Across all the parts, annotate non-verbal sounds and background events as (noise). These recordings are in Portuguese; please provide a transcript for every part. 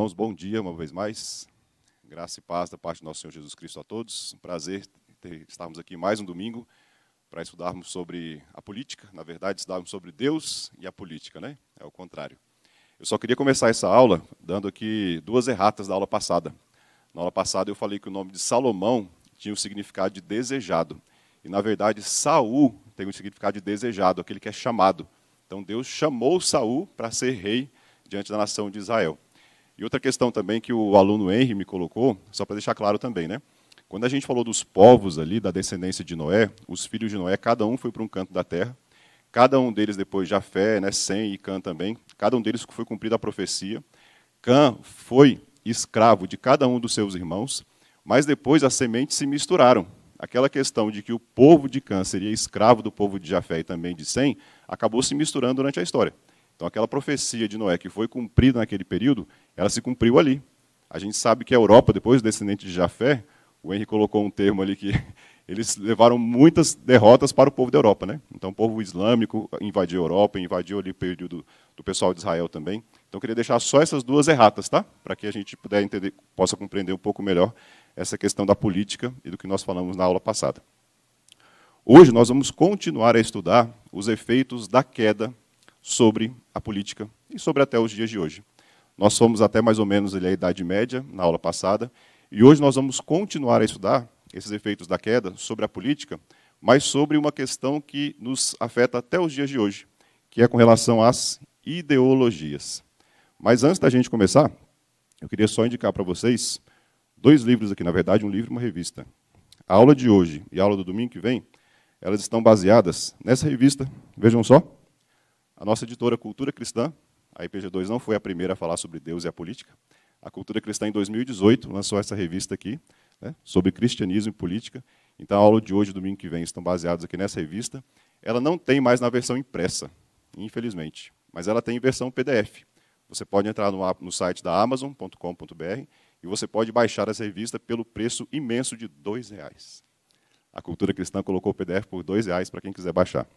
Irmãos, bom dia uma vez mais. Graça e paz da parte do nosso Senhor Jesus Cristo a todos. Um prazer ter, estarmos aqui mais um domingo para estudarmos sobre a política. Na verdade, estudarmos sobre Deus e a política, né? É o contrário. Eu só queria começar essa aula dando aqui duas erratas da aula passada. Na aula passada eu falei que o nome de Salomão tinha o significado de desejado. E na verdade, Saul tem o significado de desejado, aquele que é chamado. Então Deus chamou Saul para ser rei diante da nação de Israel. E outra questão também que o aluno Henry me colocou, só para deixar claro também, né? Quando a gente falou dos povos ali, da descendência de Noé, os filhos de Noé, cada um foi para um canto da terra. Cada um deles, depois Jafé, né, Sem e Cã também, cada um deles foi cumprida a profecia. Cã foi escravo de cada um dos seus irmãos, mas depois as sementes se misturaram. Aquela questão de que o povo de Cã seria escravo do povo de Jafé e também de Sem, acabou se misturando durante a história. Então, aquela profecia de Noé que foi cumprida naquele período, ela se cumpriu ali. A gente sabe que a Europa, depois do descendente de Jafé, o Henry colocou um termo ali que (laughs) eles levaram muitas derrotas para o povo da Europa. Né? Então, o povo islâmico invadiu a Europa, invadiu ali o período do pessoal de Israel também. Então, eu queria deixar só essas duas erratas, tá? para que a gente puder entender, possa compreender um pouco melhor essa questão da política e do que nós falamos na aula passada. Hoje nós vamos continuar a estudar os efeitos da queda sobre a política e sobre até os dias de hoje. Nós fomos até mais ou menos ali, a Idade Média, na aula passada, e hoje nós vamos continuar a estudar esses efeitos da queda sobre a política, mas sobre uma questão que nos afeta até os dias de hoje, que é com relação às ideologias. Mas antes da gente começar, eu queria só indicar para vocês dois livros aqui, na verdade, um livro e uma revista. A aula de hoje e a aula do domingo que vem, elas estão baseadas nessa revista, vejam só, a nossa editora Cultura Cristã, a IPG2 não foi a primeira a falar sobre Deus e a política. A Cultura Cristã, em 2018, lançou essa revista aqui, né, sobre cristianismo e política. Então, a aula de hoje, domingo que vem, estão baseados aqui nessa revista. Ela não tem mais na versão impressa, infelizmente, mas ela tem em versão PDF. Você pode entrar no, no site da Amazon.com.br e você pode baixar essa revista pelo preço imenso de R$ reais. A Cultura Cristã colocou o PDF por R$ reais para quem quiser baixar.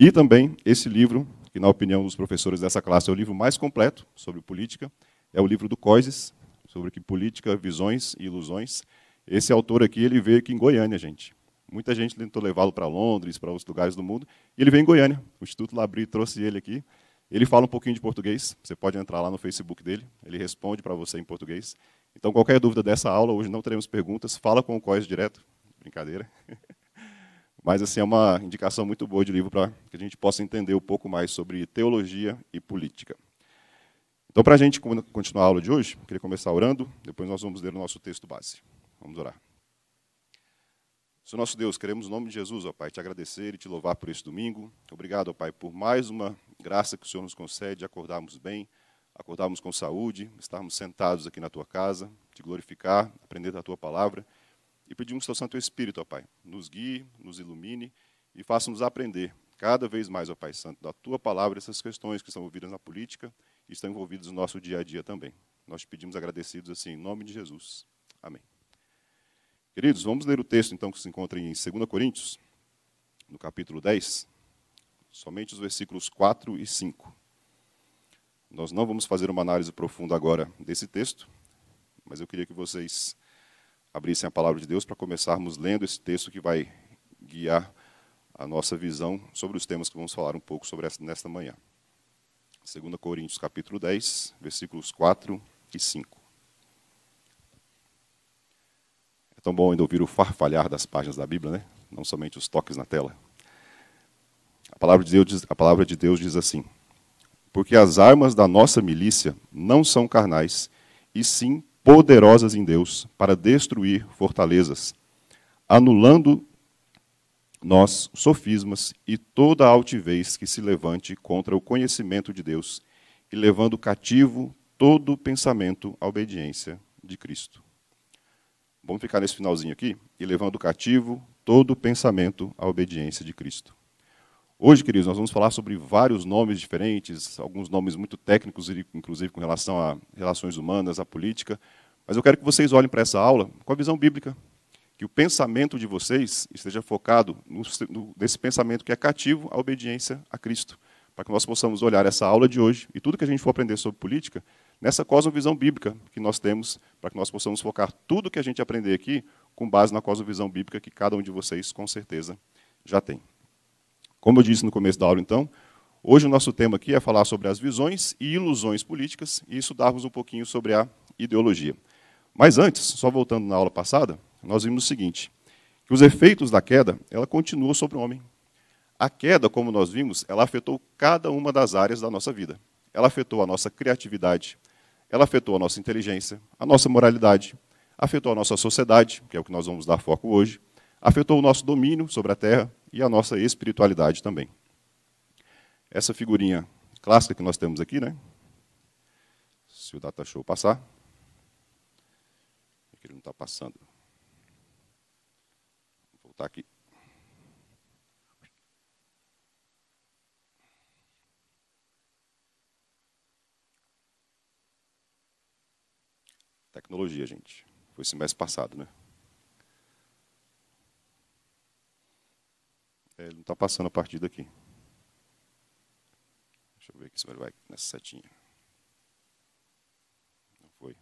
E também esse livro, que na opinião dos professores dessa classe é o livro mais completo sobre política, é o livro do Coises, sobre que política, visões e ilusões. Esse autor aqui, ele veio aqui em Goiânia, gente. Muita gente tentou levá-lo para Londres, para outros lugares do mundo, e ele veio em Goiânia. O Instituto Labri trouxe ele aqui. Ele fala um pouquinho de português, você pode entrar lá no Facebook dele, ele responde para você em português. Então, qualquer dúvida dessa aula, hoje não teremos perguntas, fala com o COIS direto. Brincadeira. (laughs) Mas assim é uma indicação muito boa de livro para que a gente possa entender um pouco mais sobre teologia e política. Então, para a gente continuar a aula de hoje, queria começar orando, depois nós vamos ler o nosso texto base. Vamos orar. Senhor nosso Deus, queremos o nome de Jesus, ó Pai, te agradecer e te louvar por este domingo. Obrigado, ó Pai, por mais uma graça que o Senhor nos concede de acordarmos bem, acordarmos com saúde, estarmos sentados aqui na tua casa, te glorificar, aprender da tua palavra e pedimos que o Santo Espírito, ó Pai, nos guie, nos ilumine e faça-nos aprender cada vez mais, ó Pai Santo, da Tua palavra essas questões que são ouvidas na política e estão envolvidas no nosso dia a dia também. Nós te pedimos agradecidos assim, em nome de Jesus. Amém. Queridos, vamos ler o texto então que se encontra em 2 Coríntios, no capítulo 10, somente os versículos 4 e 5. Nós não vamos fazer uma análise profunda agora desse texto, mas eu queria que vocês abrissem a palavra de Deus para começarmos lendo esse texto que vai guiar a nossa visão sobre os temas que vamos falar um pouco sobre essa, nesta manhã. 2 Coríntios capítulo 10, versículos 4 e 5. É tão bom ainda ouvir o farfalhar das páginas da Bíblia, né? não somente os toques na tela. A palavra de Deus diz, a palavra de Deus diz assim: Porque as armas da nossa milícia não são carnais, e sim poderosas em Deus para destruir fortalezas, anulando nós sofismas e toda altivez que se levante contra o conhecimento de Deus e levando cativo todo pensamento à obediência de Cristo. Vamos ficar nesse finalzinho aqui? E levando cativo todo pensamento à obediência de Cristo. Hoje, queridos, nós vamos falar sobre vários nomes diferentes, alguns nomes muito técnicos, inclusive com relação a relações humanas, a política. Mas eu quero que vocês olhem para essa aula com a visão bíblica, que o pensamento de vocês esteja focado no, no, nesse pensamento que é cativo à obediência a Cristo, para que nós possamos olhar essa aula de hoje e tudo que a gente for aprender sobre política nessa cosmovisão bíblica que nós temos, para que nós possamos focar tudo que a gente aprender aqui com base na cosmovisão bíblica que cada um de vocês, com certeza, já tem. Como eu disse no começo da aula, então, hoje o nosso tema aqui é falar sobre as visões e ilusões políticas e estudarmos um pouquinho sobre a ideologia. Mas antes, só voltando na aula passada, nós vimos o seguinte, que os efeitos da queda, ela continua sobre o homem. A queda, como nós vimos, ela afetou cada uma das áreas da nossa vida. Ela afetou a nossa criatividade, ela afetou a nossa inteligência, a nossa moralidade, afetou a nossa sociedade, que é o que nós vamos dar foco hoje, afetou o nosso domínio sobre a terra, e a nossa espiritualidade também. Essa figurinha clássica que nós temos aqui, né? Se o data show passar, é que ele não está passando. Vou voltar aqui. Tecnologia, gente. Foi esse mês passado, né? É, ele não está passando a partida aqui. Deixa eu ver aqui se ele vai nessa setinha. Não foi.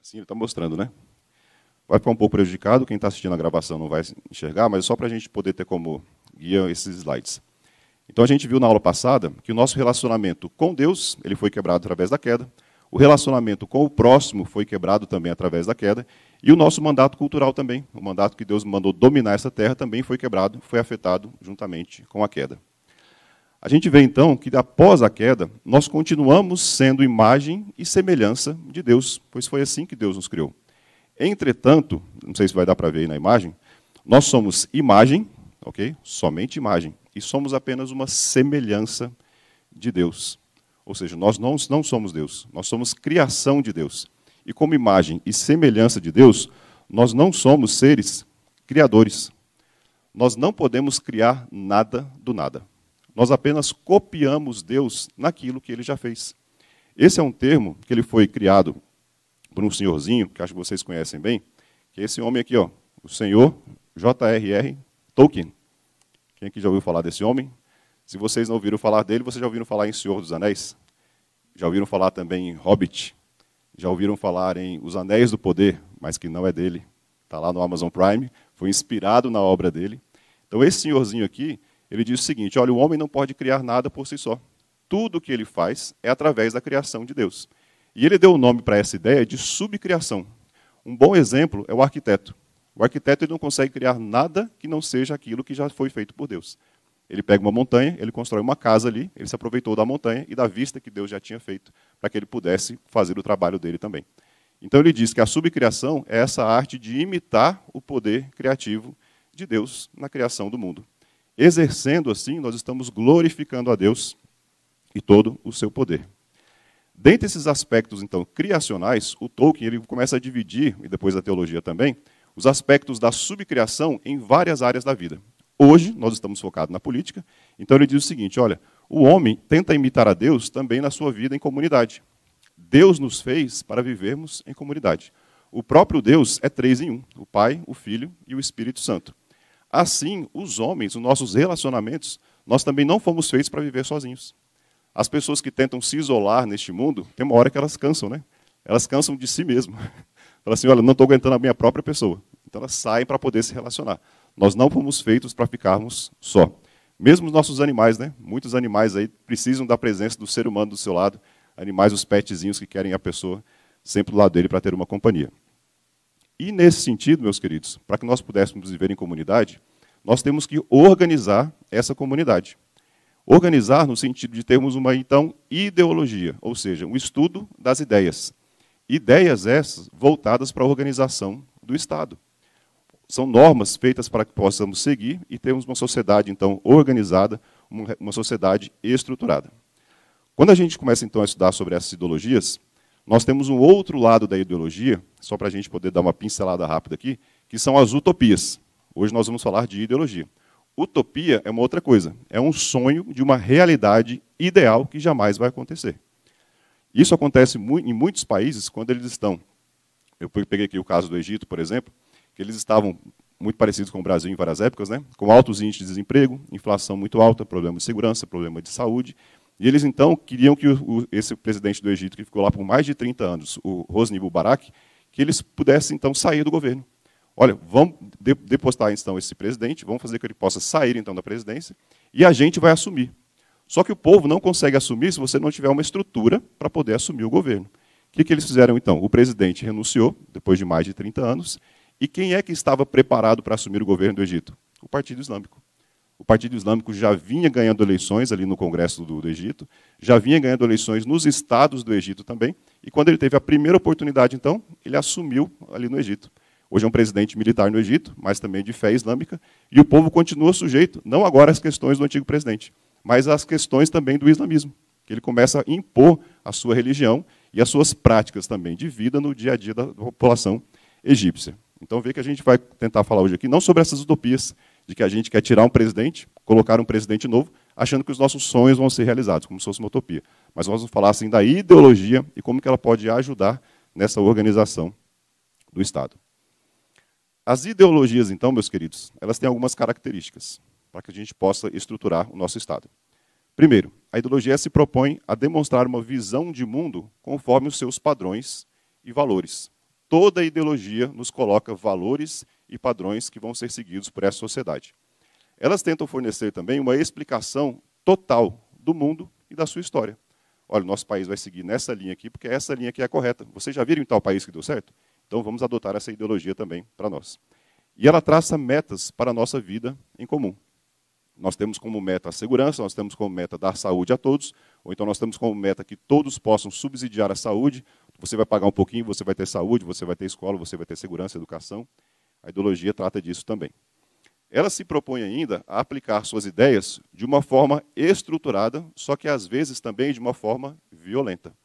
Assim ele está mostrando, né? Vai ficar um pouco prejudicado, quem está assistindo a gravação não vai enxergar, mas só para a gente poder ter como guia esses slides. Então a gente viu na aula passada que o nosso relacionamento com Deus, ele foi quebrado através da queda, o relacionamento com o próximo foi quebrado também através da queda, e o nosso mandato cultural também, o mandato que Deus mandou dominar essa terra, também foi quebrado, foi afetado juntamente com a queda. A gente vê então que após a queda, nós continuamos sendo imagem e semelhança de Deus, pois foi assim que Deus nos criou. Entretanto, não sei se vai dar para ver aí na imagem, nós somos imagem, ok? Somente imagem. E somos apenas uma semelhança de Deus. Ou seja, nós não, não somos Deus, nós somos criação de Deus e como imagem e semelhança de Deus, nós não somos seres criadores. Nós não podemos criar nada do nada. Nós apenas copiamos Deus naquilo que ele já fez. Esse é um termo que ele foi criado por um senhorzinho, que acho que vocês conhecem bem, que é esse homem aqui, ó, o senhor J.R.R. Tolkien. Quem aqui já ouviu falar desse homem? Se vocês não ouviram falar dele, vocês já ouviram falar em Senhor dos Anéis? Já ouviram falar também em Hobbit? já ouviram falar em Os Anéis do Poder, mas que não é dele, está lá no Amazon Prime, foi inspirado na obra dele. Então, esse senhorzinho aqui, ele diz o seguinte: olha, o homem não pode criar nada por si só. Tudo o que ele faz é através da criação de Deus. E ele deu o nome para essa ideia de subcriação. Um bom exemplo é o arquiteto. O arquiteto ele não consegue criar nada que não seja aquilo que já foi feito por Deus. Ele pega uma montanha, ele constrói uma casa ali, ele se aproveitou da montanha e da vista que Deus já tinha feito para que ele pudesse fazer o trabalho dele também. Então ele diz que a subcriação é essa arte de imitar o poder criativo de Deus na criação do mundo. Exercendo assim, nós estamos glorificando a Deus e todo o seu poder. Dentre esses aspectos, então, criacionais, o Tolkien ele começa a dividir, e depois a teologia também, os aspectos da subcriação em várias áreas da vida. Hoje, nós estamos focados na política, então ele diz o seguinte: olha, o homem tenta imitar a Deus também na sua vida em comunidade. Deus nos fez para vivermos em comunidade. O próprio Deus é três em um: o Pai, o Filho e o Espírito Santo. Assim, os homens, os nossos relacionamentos, nós também não fomos feitos para viver sozinhos. As pessoas que tentam se isolar neste mundo, tem uma hora que elas cansam, né? Elas cansam de si mesmas. (laughs) Fala assim, olha, não estou aguentando a minha própria pessoa. Então elas saem para poder se relacionar. Nós não fomos feitos para ficarmos só. Mesmo os nossos animais, né? Muitos animais aí precisam da presença do ser humano do seu lado. Animais, os petzinhos que querem a pessoa sempre do lado dele para ter uma companhia. E nesse sentido, meus queridos, para que nós pudéssemos viver em comunidade, nós temos que organizar essa comunidade. Organizar no sentido de termos uma, então, ideologia, ou seja, um estudo das ideias. Ideias essas voltadas para a organização do Estado. São normas feitas para que possamos seguir e termos uma sociedade, então, organizada, uma sociedade estruturada. Quando a gente começa, então, a estudar sobre essas ideologias, nós temos um outro lado da ideologia, só para a gente poder dar uma pincelada rápida aqui, que são as utopias. Hoje nós vamos falar de ideologia. Utopia é uma outra coisa, é um sonho de uma realidade ideal que jamais vai acontecer. Isso acontece em muitos países quando eles estão. Eu peguei aqui o caso do Egito, por exemplo eles estavam muito parecidos com o Brasil em várias épocas, né? com altos índices de desemprego, inflação muito alta, problema de segurança, problema de saúde. E eles, então, queriam que o, esse presidente do Egito, que ficou lá por mais de 30 anos, o Hosni Mubarak, que eles pudessem, então, sair do governo. Olha, vamos de, depositar, então, esse presidente, vamos fazer que ele possa sair, então, da presidência, e a gente vai assumir. Só que o povo não consegue assumir se você não tiver uma estrutura para poder assumir o governo. O que, que eles fizeram, então? O presidente renunciou, depois de mais de 30 anos, e quem é que estava preparado para assumir o governo do Egito? O Partido Islâmico. O Partido Islâmico já vinha ganhando eleições ali no Congresso do, do, Egito, já vinha ganhando eleições nos estados do Egito também, e quando ele teve a primeira oportunidade, então, ele assumiu ali no Egito. Hoje é um presidente militar no Egito, mas também de fé islâmica, e o povo continua sujeito, não agora às questões do antigo presidente, mas às questões também do islamismo, que ele começa a impor a sua religião e as suas práticas também de vida no dia a dia da população egípcia. Então vê que a gente vai tentar falar hoje aqui não sobre essas utopias de que a gente quer tirar um presidente, colocar um presidente novo, achando que os nossos sonhos vão ser realizados, como se fosse uma utopia. Mas nós vamos falar assim da ideologia e como que ela pode ajudar nessa organização do Estado. As ideologias, então, meus queridos, elas têm algumas características para que a gente possa estruturar o nosso Estado. Primeiro, a ideologia se propõe a demonstrar uma visão de mundo conforme os seus padrões e valores toda ideologia nos coloca valores e padrões que vão ser seguidos por essa sociedade. Elas tentam fornecer também uma explicação total do mundo e da sua história. Olha, o nosso país vai seguir nessa linha aqui, porque essa linha aqui é a correta. Vocês já viram em tal país que deu certo? Então vamos adotar essa ideologia também para nós. E ela traça metas para a nossa vida em comum. Nós temos como meta a segurança, nós temos como meta dar saúde a todos, ou então nós temos como meta que todos possam subsidiar a saúde. Você vai pagar um pouquinho, você vai ter saúde, você vai ter escola, você vai ter segurança, educação. A ideologia trata disso também. Ela se propõe ainda a aplicar suas ideias de uma forma estruturada, só que às vezes também de uma forma violenta.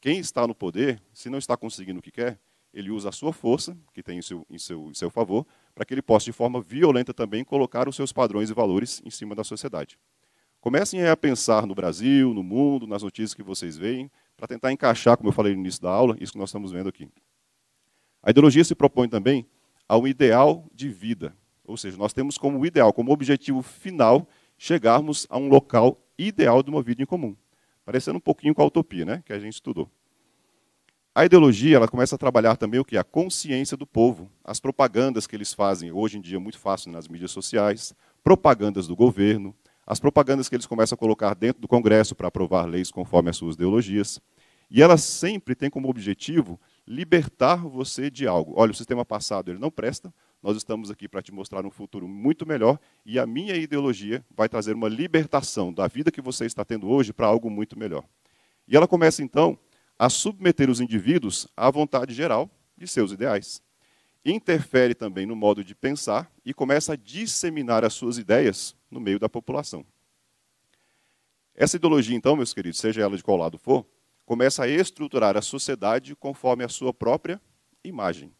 Quem está no poder, se não está conseguindo o que quer, ele usa a sua força, que tem em seu, em seu, em seu favor, para que ele possa, de forma violenta também, colocar os seus padrões e valores em cima da sociedade. Comecem a pensar no Brasil, no mundo, nas notícias que vocês veem, para tentar encaixar, como eu falei no início da aula, isso que nós estamos vendo aqui. A ideologia se propõe também a um ideal de vida, ou seja, nós temos como ideal, como objetivo final, chegarmos a um local ideal de uma vida em comum. Parecendo um pouquinho com a utopia, né, que a gente estudou. A ideologia ela começa a trabalhar também o que a consciência do povo, as propagandas que eles fazem hoje em dia é muito fácil nas mídias sociais, propagandas do governo, as propagandas que eles começam a colocar dentro do Congresso para aprovar leis conforme as suas ideologias. E ela sempre tem como objetivo libertar você de algo. Olha, o sistema passado ele não presta, nós estamos aqui para te mostrar um futuro muito melhor e a minha ideologia vai trazer uma libertação da vida que você está tendo hoje para algo muito melhor. E ela começa então a submeter os indivíduos à vontade geral de seus ideais. Interfere também no modo de pensar e começa a disseminar as suas ideias no meio da população. Essa ideologia, então, meus queridos, seja ela de qual lado for, começa a estruturar a sociedade conforme a sua própria imagem.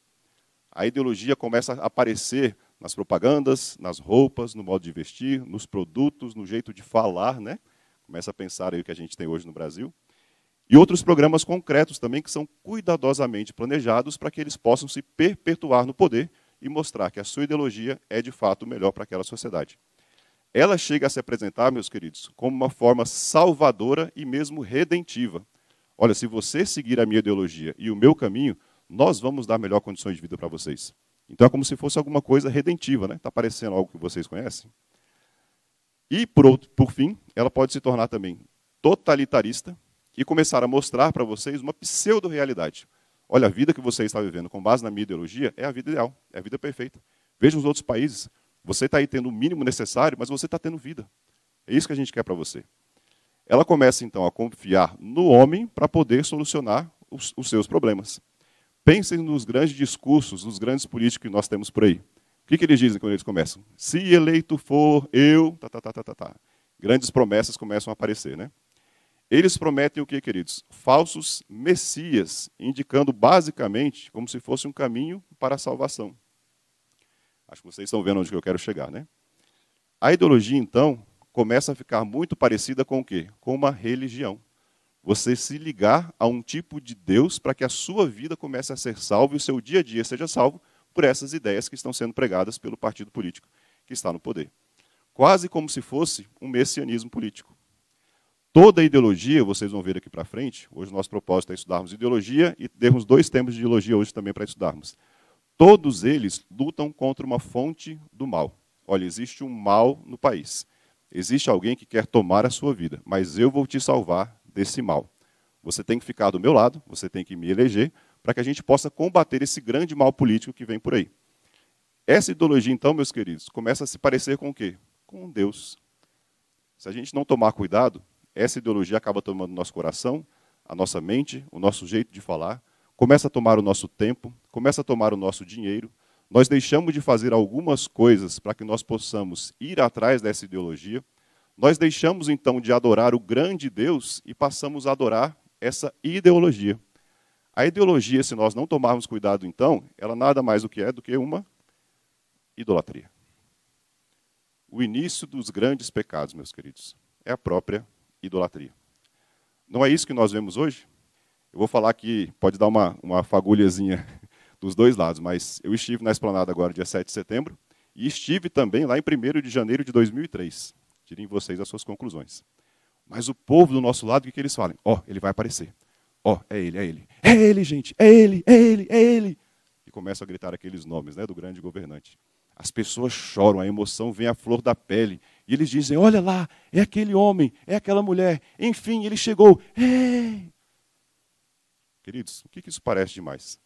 A ideologia começa a aparecer nas propagandas, nas roupas, no modo de vestir, nos produtos, no jeito de falar, né? Começa a pensar aí o que a gente tem hoje no Brasil. E outros programas concretos também que são cuidadosamente planejados para que eles possam se perpetuar no poder e mostrar que a sua ideologia é de fato melhor para aquela sociedade. Ela chega a se apresentar, meus queridos, como uma forma salvadora e mesmo redentiva. Olha, se você seguir a minha ideologia e o meu caminho, nós vamos dar melhor condições de vida para vocês. Então é como se fosse alguma coisa redentiva, né? Está parecendo algo que vocês conhecem. E por, outro, por fim, ela pode se tornar também totalitarista, e começar a mostrar para vocês uma pseudo-realidade. Olha, a vida que você está vivendo com base na minha ideologia é a vida ideal, é a vida perfeita. Veja os outros países. Você está aí tendo o mínimo necessário, mas você está tendo vida. É isso que a gente quer para você. Ela começa, então, a confiar no homem para poder solucionar os, os seus problemas. Pensem nos grandes discursos, nos grandes políticos que nós temos por aí. O que, que, eles dizem quando eles começam? Se eleito for eu, tá, tá, tá, tá, tá, tá. Grandes promessas começam a aparecer, né? Eles prometem o que, queridos? Falsos messias, indicando basicamente como se fosse um caminho para a salvação. Acho que vocês estão vendo onde eu quero chegar, né? A ideologia, então, começa a ficar muito parecida com o quê? Com uma religião. Você se ligar a um tipo de Deus para que a sua vida comece a ser salva e o seu dia a dia seja salvo por essas ideias que estão sendo pregadas pelo partido político que está no poder. Quase como se fosse um messianismo político. Toda ideologia, vocês vão ver aqui para frente, hoje o nosso propósito é estudarmos ideologia e termos dois tempos de ideologia hoje também para estudarmos. Todos eles lutam contra uma fonte do mal. Olha, existe um mal no país. Existe alguém que quer tomar a sua vida, mas eu vou te salvar desse mal. Você tem que ficar do meu lado, você tem que me eleger, para que a gente possa combater esse grande mal político que vem por aí. Essa ideologia, então, meus queridos, começa a se parecer com o quê? Com Deus. Se a gente não tomar cuidado, essa ideologia acaba tomando nosso coração, a nossa mente, o nosso jeito de falar, começa a tomar o nosso tempo, começa a tomar o nosso dinheiro. Nós deixamos de fazer algumas coisas para que nós possamos ir atrás dessa ideologia. Nós deixamos então de adorar o grande Deus e passamos a adorar essa ideologia. A ideologia, se nós não tomarmos cuidado, então, ela nada mais do que é do que uma idolatria. O início dos grandes pecados, meus queridos, é a própria idolatria. Não é isso que nós vemos hoje? Eu vou falar que pode dar uma, uma fagulhazinha (laughs) dos dois lados, mas eu estive na esplanada agora, dia 7 de setembro, e estive também lá em 1 de janeiro de 2003. Tirem vocês as suas conclusões. Mas o povo do nosso lado, o que, eles falam? Ó, oh, ele vai aparecer. Ó, oh, é ele, é ele. É ele, gente, é ele, é ele, é ele. E começam a gritar aqueles nomes né, do grande governante. As pessoas choram, a emoção vem à flor da pele. E eles dizem: Olha lá, é aquele homem, é aquela mulher. Enfim, ele chegou. Ei! Queridos, o que, isso parece demais?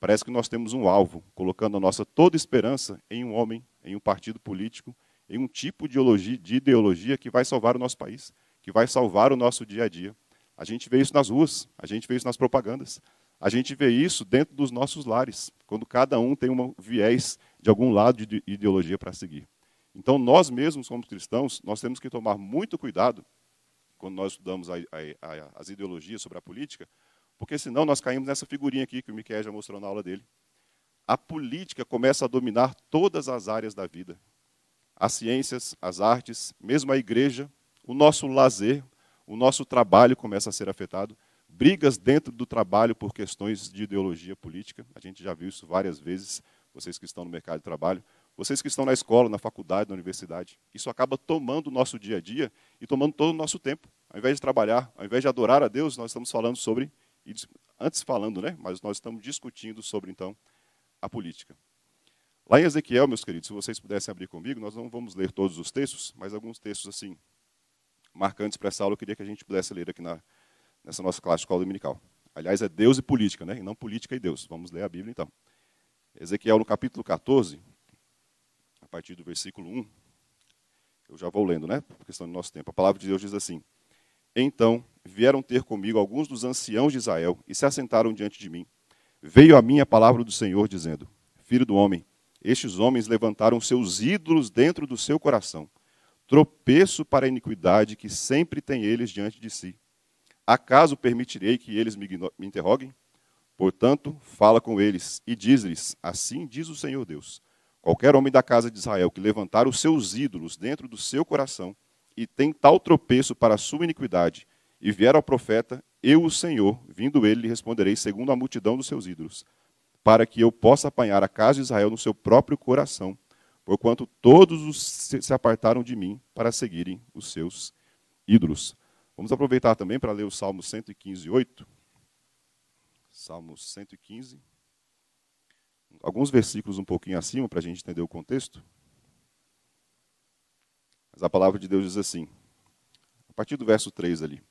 Parece que nós temos um alvo, colocando a nossa toda esperança em um homem, em um partido político, em um tipo de ideologia, de ideologia que vai salvar o nosso país, que vai salvar o nosso dia a dia. A gente vê isso nas ruas, a gente vê isso nas propagandas, a gente vê isso dentro dos nossos lares, quando cada um tem um viés de algum lado de ideologia para seguir. Então, nós mesmos, como cristãos, nós temos que tomar muito cuidado quando nós estudamos a, a, a, as ideologias sobre a política, porque senão nós caímos nessa figurinha aqui que o Miquel já mostrou na aula dele. A política começa a dominar todas as áreas da vida. As ciências, as artes, mesmo a igreja, o nosso lazer, o nosso trabalho começa a ser afetado. Brigas dentro do trabalho por questões de ideologia política, a gente já viu isso várias vezes, vocês que estão no mercado de trabalho vocês que estão na escola, na faculdade, na universidade. Isso acaba tomando o nosso dia a dia e tomando todo o nosso tempo. Ao invés de trabalhar, ao invés de adorar a Deus, nós estamos falando sobre, antes falando, né? mas nós estamos discutindo sobre, então, a política. Lá em Ezequiel, meus queridos, se vocês pudessem abrir comigo, nós não vamos ler todos os textos, mas alguns textos, assim, marcantes para essa aula, eu queria que a gente pudesse ler aqui na, nessa nossa classe de escola dominical. Aliás, é Deus e política, né? e não política e Deus. Vamos ler a Bíblia, então. Ezequiel, no capítulo 14, partir do versículo 1. Eu já vou lendo, né? Por questão do nosso tempo. A palavra de Deus diz assim: Então vieram ter comigo alguns dos anciãos de Israel e se assentaram diante de mim. Veio a mim a palavra do Senhor, dizendo: Filho do homem, estes homens levantaram seus ídolos dentro do seu coração, tropeço para a iniquidade que sempre tem eles diante de si. Acaso permitirei que eles me, me interroguem? Portanto, fala com eles e diz-lhes: Assim diz o Senhor Deus Qualquer homem da casa de Israel que levantar os seus ídolos dentro do seu coração e tem tal tropeço para a sua iniquidade, e vier ao profeta, eu, o Senhor, vindo ele, lhe responderei segundo a multidão dos seus ídolos, para que eu possa apanhar a casa de Israel no seu próprio coração, porquanto todos os se apartaram de mim para seguirem os seus ídolos. Vamos aproveitar também para ler o Salmo 115, 8. Salmo 115, alguns versículos um pouquinho acima para a gente entender o contexto. Mas a palavra de Deus diz assim, a partir do verso 3 ali: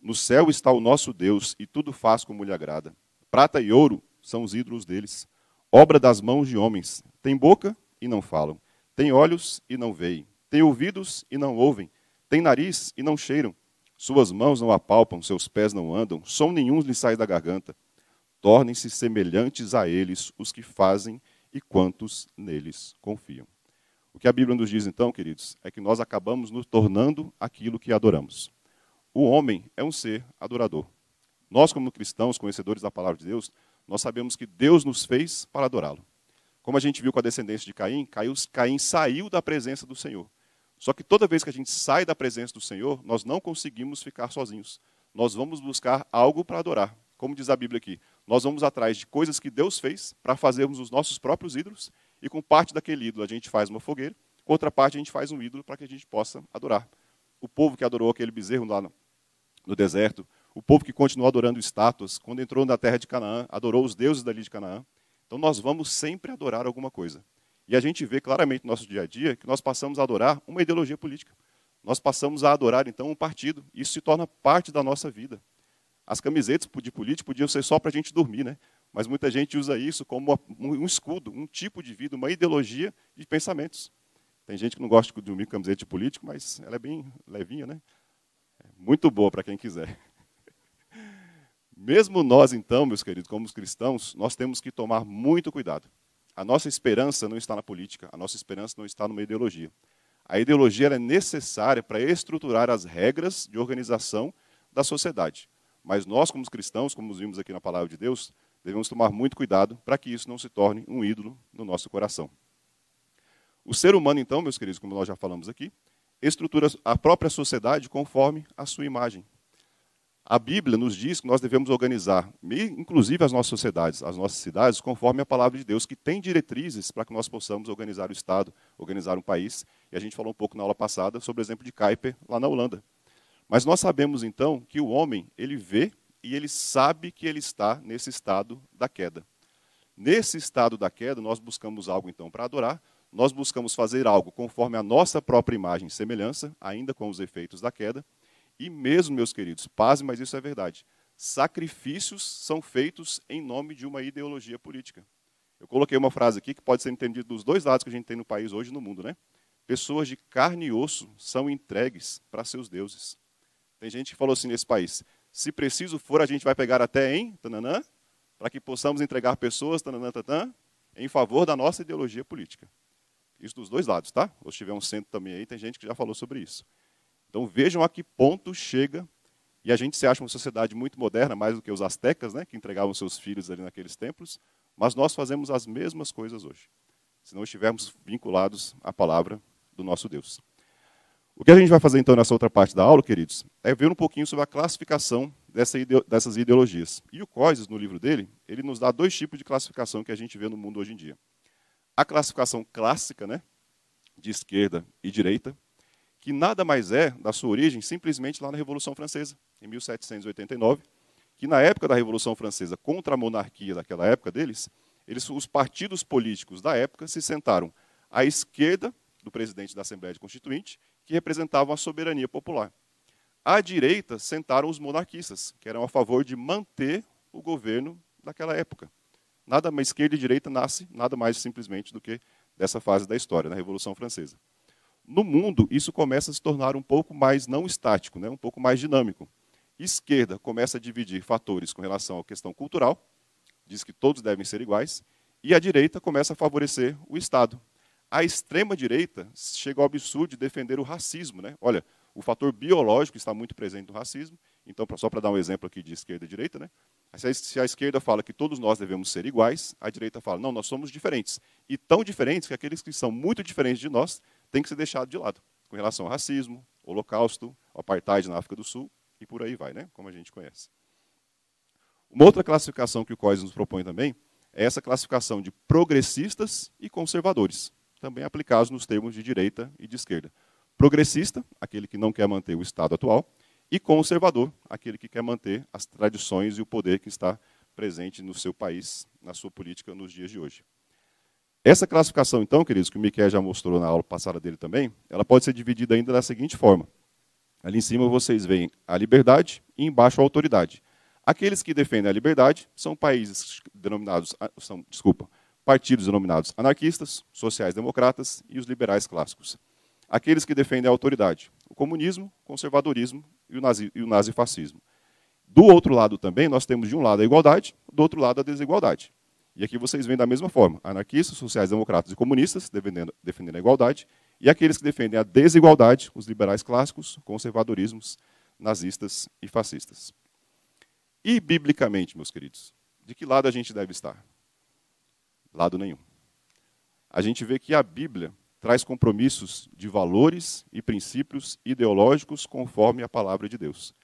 No céu está o nosso Deus e tudo faz como lhe agrada. Prata e ouro são os ídolos deles, obra das mãos de homens. Tem boca e não falam, tem olhos e não veem, tem ouvidos e não ouvem, tem nariz e não cheiram. Suas mãos não apalpam, seus pés não andam, som nenhum lhe sai da garganta tornem-se semelhantes a eles os que fazem e quantos neles confiam. O que a Bíblia nos diz então, queridos, é que nós acabamos nos tornando aquilo que adoramos. O homem é um ser adorador. Nós, como cristãos, conhecedores da palavra de Deus, nós sabemos que Deus nos fez para adorá-lo. Como a gente viu com a descendência de Caim, Caim saiu da presença do Senhor. Só que toda vez que a gente sai da presença do Senhor, nós não conseguimos ficar sozinhos. Nós vamos buscar algo para adorar. Como diz a Bíblia aqui, nós vamos atrás de coisas que Deus fez para fazermos os nossos próprios ídolos, e com parte daquele ídolo a gente faz uma fogueira, com outra parte a gente faz um ídolo para que a gente possa adorar. O povo que adorou aquele bezerro lá no deserto, o povo que continuou adorando estátuas, quando entrou na terra de Canaã, adorou os deuses dali de Canaã. Então nós vamos sempre adorar alguma coisa. E a gente vê claramente no nosso dia a dia que nós passamos a adorar uma ideologia política. Nós passamos a adorar então um partido. Isso se torna parte da nossa vida. As camisetas de político podiam ser só para a gente dormir, né? mas muita gente usa isso como um escudo, um tipo de vida, uma ideologia de pensamentos. Tem gente que não gosta de dormir com camiseta de político, mas ela é bem levinha, né? É muito boa para quem quiser. Mesmo nós, então, meus queridos, como cristãos, nós temos que tomar muito cuidado. A nossa esperança não está na política, a nossa esperança não está numa ideologia. A ideologia é necessária para estruturar as regras de organização da sociedade. Mas nós, como cristãos, como vimos aqui na palavra de Deus, devemos tomar muito cuidado para que isso não se torne um ídolo no nosso coração. O ser humano, então, meus queridos, como nós já falamos aqui, estrutura a própria sociedade conforme a sua imagem. A Bíblia nos diz que nós devemos organizar, inclusive as nossas sociedades, as nossas cidades, conforme a palavra de Deus, que tem diretrizes para que nós possamos organizar o Estado, organizar um país. E a gente falou um pouco na aula passada sobre o exemplo de Kuiper, lá na Holanda. Mas nós sabemos então que o homem, ele vê e ele sabe que ele está nesse estado da queda. Nesse estado da queda, nós buscamos algo então para adorar, nós buscamos fazer algo conforme a nossa própria imagem e semelhança, ainda com os efeitos da queda. E mesmo, meus queridos, pasme, mas isso é verdade. Sacrifícios são feitos em nome de uma ideologia política. Eu coloquei uma frase aqui que pode ser entendida dos dois lados que a gente tem no país hoje no mundo, né? Pessoas de carne e osso são entregues para seus deuses. Tem gente que falou assim nesse país: se preciso for, a gente vai pegar até em tananã, para que possamos entregar pessoas tananã, em favor da nossa ideologia política. Isso dos dois lados, tá? Ou se tiver um centro também aí, tem gente que já falou sobre isso. Então vejam a que ponto chega. E a gente se acha uma sociedade muito moderna, mais do que os astecas, né, que entregavam seus filhos ali naqueles templos, mas nós fazemos as mesmas coisas hoje, se não estivermos vinculados à palavra do nosso Deus. O que a gente vai fazer então nessa outra parte da aula, queridos, é ver um pouquinho sobre a classificação dessa dessas ideologias. E o Coises, no livro dele, ele nos dá dois tipos de classificação que a gente vê no mundo hoje em dia. A classificação clássica, né, de esquerda e direita, que nada mais é, da sua origem, simplesmente lá na Revolução Francesa, em 1789, que na época da Revolução Francesa, contra a monarquia daquela época deles, eles, os partidos políticos da época se sentaram à esquerda do presidente da Assembleia Constituinte que representavam a soberania popular. À direita sentaram os monarquistas, que eram a favor de manter o governo daquela época. Nada mais esquerda e direita nasce nada mais simplesmente do que dessa fase da história, na Revolução Francesa. No mundo, isso começa a se tornar um pouco mais não estático, né? um pouco mais dinâmico. Esquerda começa a dividir fatores com relação à questão cultural, diz que todos devem ser iguais, e a direita começa a favorecer o Estado, a extrema-direita chega ao absurdo de defender o racismo. Né? Olha, o fator biológico está muito presente no racismo. Então, só para dar um exemplo aqui de esquerda e direita, né? se a esquerda fala que todos nós devemos ser iguais, a direita fala, não, nós somos diferentes. E tão diferentes que aqueles que são muito diferentes de nós têm que ser deixados de lado, com relação ao racismo, holocausto, apartheid na África do Sul, e por aí vai, né? como a gente conhece. Uma outra classificação que o COIS nos propõe também é essa classificação de progressistas e conservadores também aplicados nos termos de direita e de esquerda. Progressista, aquele que não quer manter o Estado atual, e conservador, aquele que quer manter as tradições e o poder que está presente no seu país, na sua política nos dias de hoje. Essa classificação, então, queridos, que o Miquel já mostrou na aula passada dele também, ela pode ser dividida ainda da seguinte forma. Ali em cima vocês veem a liberdade e embaixo a autoridade. Aqueles que defendem a liberdade são países denominados, são, desculpa, partidos denominados anarquistas, sociais-democratas e os liberais clássicos. Aqueles que defendem a autoridade, o comunismo, o conservadorismo e o, nazi, e o nazifascismo. Do outro lado também, nós temos de um lado a igualdade, do outro lado a desigualdade. E aqui vocês veem da mesma forma, anarquistas, sociais-democratas e comunistas defendendo, defendendo a igualdade, e aqueles que defendem a desigualdade, os liberais clássicos, conservadorismos, nazistas e fascistas. E, biblicamente, meus queridos, de que lado a gente deve estar? lado nenhum. A gente vê que a Bíblia traz compromissos de valores e princípios ideológicos conforme a palavra de Deus.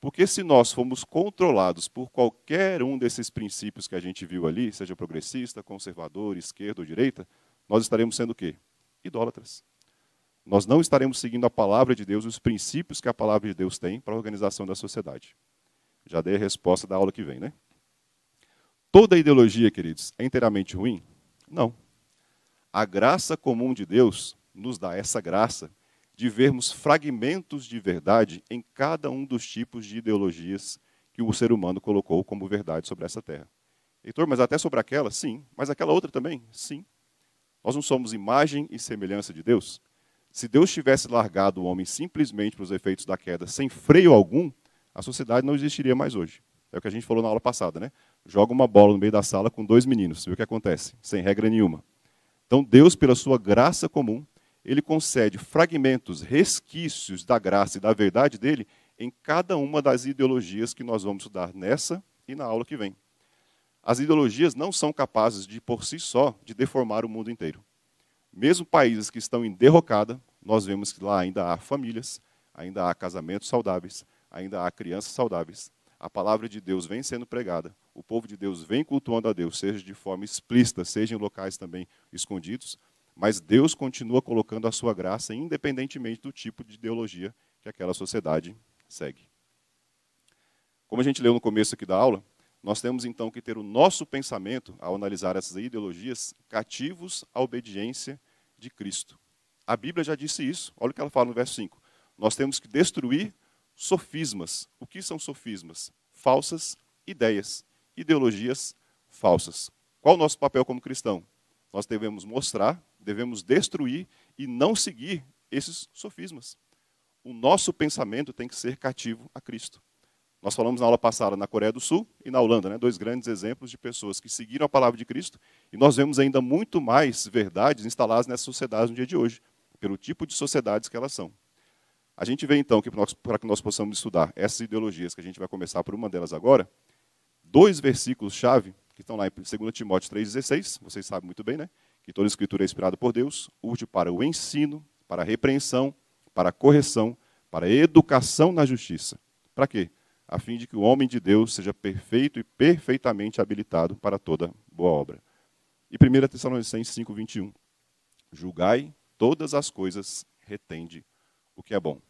Porque se nós formos controlados por qualquer um desses princípios que a gente viu ali, seja progressista, conservador, esquerda ou direita, nós estaremos sendo o quê? Idólatras. Nós não estaremos seguindo a palavra de Deus, os princípios que a palavra de Deus tem para a organização da sociedade. Já dei a resposta da aula que vem, né? Toda ideologia, queridos, é inteiramente ruim? Não. A graça comum de Deus nos dá essa graça de vermos fragmentos de verdade em cada um dos tipos de ideologias que o ser humano colocou como verdade sobre essa terra. Heitor, mas até sobre aquela? Sim. Mas aquela outra também? Sim. Nós não somos imagem e semelhança de Deus? Se Deus tivesse largado o homem simplesmente para os efeitos da queda, sem freio algum, a sociedade não existiria mais hoje. É o que a gente falou na aula passada, né? joga uma bola no meio da sala com dois meninos, vê o que acontece, sem regra nenhuma. Então, Deus, pela sua graça comum, ele concede fragmentos, resquícios da graça e da verdade dele em cada uma das ideologias que nós vamos estudar nessa e na aula que vem. As ideologias não são capazes de, por si só, de deformar o mundo inteiro. Mesmo países que estão em derrocada, nós vemos que lá ainda há famílias, ainda há casamentos saudáveis, ainda há crianças saudáveis. A palavra de Deus vem sendo pregada, o povo de Deus vem cultuando a Deus, seja de forma explícita, seja em locais também escondidos, mas Deus continua colocando a sua graça, independentemente do tipo de ideologia que aquela sociedade segue. Como a gente leu no começo aqui da aula, nós temos então que ter o nosso pensamento, ao analisar essas ideologias, cativos à obediência de Cristo. A Bíblia já disse isso, olha o que ela fala no verso 5. Nós temos que destruir sofismas. O que são sofismas? Falsas ideias ideologias falsas. Qual o nosso papel como cristão? Nós devemos mostrar, devemos destruir e não seguir esses sofismas. O nosso pensamento tem que ser cativo a Cristo. Nós falamos na aula passada na Coreia do Sul e na Holanda, né? dois grandes exemplos de pessoas que seguiram a palavra de Cristo, e nós vemos ainda muito mais verdades instaladas nessas sociedades no dia de hoje, pelo tipo de sociedades que elas são. A gente vê então que para que nós possamos estudar essas ideologias, que a gente vai começar por uma delas agora, dois versículos-chave, que estão lá em 2 Timóteo 3,16, vocês sabem muito bem, né? Que toda escritura é inspirada por Deus, útil para o ensino, para a repreensão, para a correção, para a educação na justiça. Para quê? A fim de que o homem de Deus seja perfeito e perfeitamente habilitado para toda boa obra. E 1 Tessalonicenses 5,21. Julgai todas as coisas, retende o que é bom.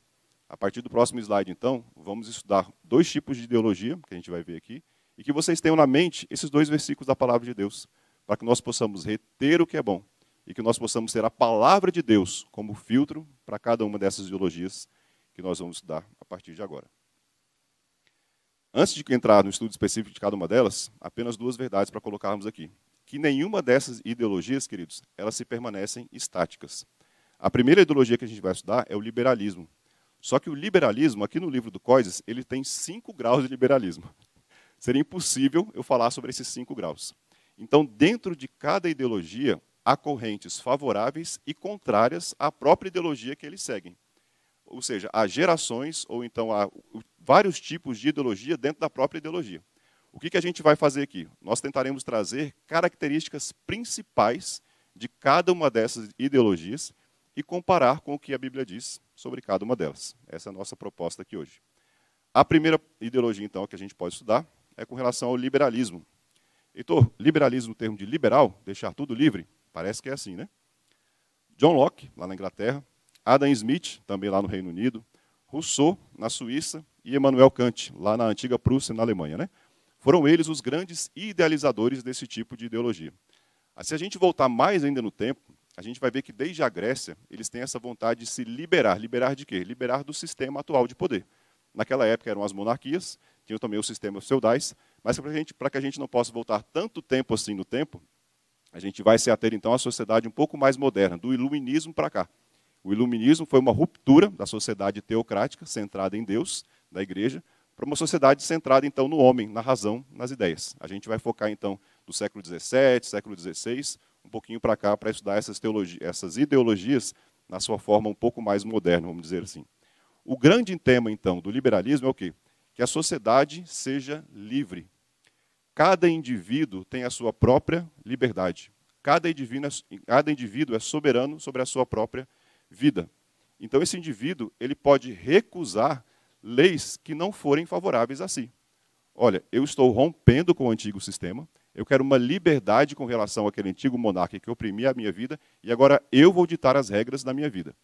A partir do próximo slide, então, vamos estudar dois tipos de ideologia, que a gente vai ver aqui, e que vocês tenham na mente esses dois versículos da palavra de Deus, para que nós possamos reter o que é bom e que nós possamos ter a palavra de Deus como filtro para cada uma dessas ideologias que nós vamos estudar a partir de agora. Antes de entrar no estudo específico de cada uma delas, apenas duas verdades para colocarmos aqui. Que nenhuma dessas ideologias, queridos, elas se permanecem estáticas. A primeira ideologia que a gente vai estudar é o liberalismo. Só que o liberalismo, aqui no livro do Coises, ele tem cinco graus de liberalismo seria impossível eu falar sobre esses cinco graus. Então, dentro de cada ideologia, há correntes favoráveis e contrárias à própria ideologia que eles seguem. Ou seja, há gerações, ou então há vários tipos de ideologia dentro da própria ideologia. O que, a gente vai fazer aqui? Nós tentaremos trazer características principais de cada uma dessas ideologias e comparar com o que a Bíblia diz sobre cada uma delas. Essa é a nossa proposta aqui hoje. A primeira ideologia, então, que a gente pode estudar é com relação ao liberalismo. Heitor, liberalismo, no termo de liberal, deixar tudo livre, parece que é assim, né? John Locke, lá na Inglaterra, Adam Smith, também lá no Reino Unido, Rousseau, na Suíça, e Emmanuel Kant, lá na antiga Prússia, na Alemanha, né? Foram eles os grandes idealizadores desse tipo de ideologia. Se a gente voltar mais ainda no tempo, a gente vai ver que desde a Grécia eles têm essa vontade de se liberar. Liberar de quê? Liberar do sistema atual de poder. Naquela época eram as monarquias, tinha também os sistemas feudais, mas para que a gente não possa voltar tanto tempo assim no tempo, a gente vai se ater então à sociedade um pouco mais moderna, do iluminismo para cá. O iluminismo foi uma ruptura da sociedade teocrática, centrada em Deus, da igreja, para uma sociedade centrada então no homem, na razão, nas ideias. A gente vai focar então do século XVII, século XVI, um pouquinho para cá, para estudar essas, teologias, essas ideologias na sua forma um pouco mais moderna, vamos dizer assim. O grande tema então do liberalismo é o quê? que a sociedade seja livre. Cada indivíduo tem a sua própria liberdade. Cada indivíduo, é cada indivíduo é soberano sobre a sua própria vida. Então, esse indivíduo ele pode recusar leis que não forem favoráveis a si. Olha, eu estou rompendo com o antigo sistema, eu quero uma liberdade com relação àquele antigo monarca que oprimia a minha vida, e agora eu vou ditar as regras da minha vida.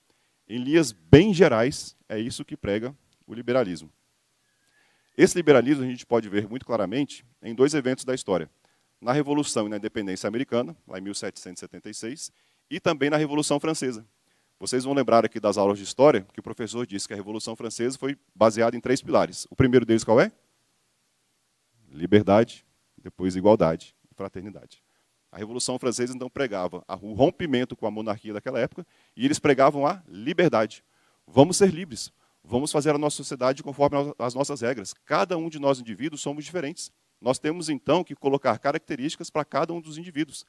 Em linhas bem gerais, é isso que prega o liberalismo. Esse liberalismo a gente pode ver muito claramente em dois eventos da história: na Revolução e na Independência Americana, lá em 1776, e também na Revolução Francesa. Vocês vão lembrar aqui das aulas de história que o professor disse que a Revolução Francesa foi baseada em três pilares. O primeiro deles qual é? Liberdade, depois igualdade e fraternidade. A Revolução Francesa então pregava o rompimento com a monarquia daquela época e eles pregavam a liberdade. Vamos ser livres. Vamos fazer a nossa sociedade conforme as nossas regras. Cada um de nós indivíduos somos diferentes. Nós temos então que colocar características para cada um dos indivíduos.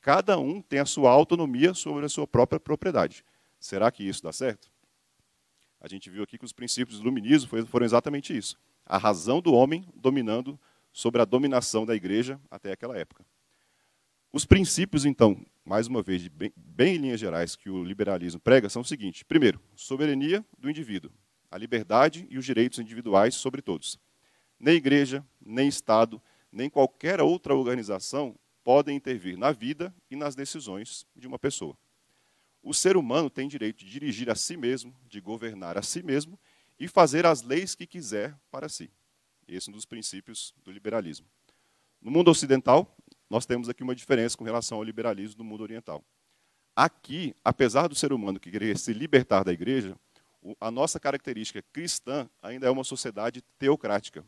Cada um tem a sua autonomia sobre a sua própria propriedade. Será que isso dá certo? A gente viu aqui que os princípios do iluminismo foram exatamente isso. A razão do homem dominando sobre a dominação da igreja até aquela época. Os princípios, então, mais uma vez, bem, bem em linhas gerais, que o liberalismo prega são os seguintes: primeiro, soberania do indivíduo a liberdade e os direitos individuais sobre todos. Nem igreja, nem Estado, nem qualquer outra organização podem intervir na vida e nas decisões de uma pessoa. O ser humano tem direito de dirigir a si mesmo, de governar a si mesmo e fazer as leis que quiser para si. Esse é um dos princípios do liberalismo. No mundo ocidental, nós temos aqui uma diferença com relação ao liberalismo do mundo oriental. Aqui, apesar do ser humano que querer se libertar da igreja, a nossa característica cristã ainda é uma sociedade teocrática.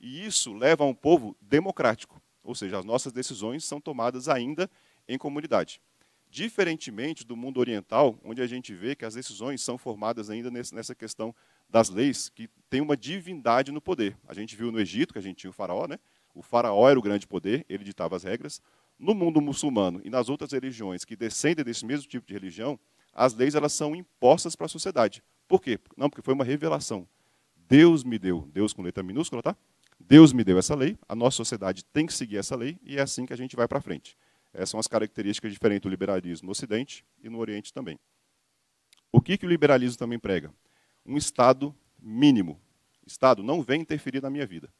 E isso leva a um povo democrático, ou seja, as nossas decisões são tomadas ainda em comunidade. Diferentemente do mundo oriental, onde a gente vê que as decisões são formadas ainda nessa questão das leis, que tem uma divindade no poder. A gente viu no Egito que a gente tinha o faraó, né? O faraó era o grande poder, ele ditava as regras. No mundo muçulmano e nas outras religiões que descendem desse mesmo tipo de religião, as leis elas são impostas para a sociedade. Por quê? Não, porque foi uma revelação. Deus me deu, Deus com letra minúscula, tá? Deus me deu essa lei, a nossa sociedade tem que seguir essa lei e é assim que a gente vai para frente. Essas são as características diferentes do liberalismo no Ocidente e no Oriente também. O que, que o liberalismo também prega? Um Estado mínimo. Estado não vem interferir na minha vida.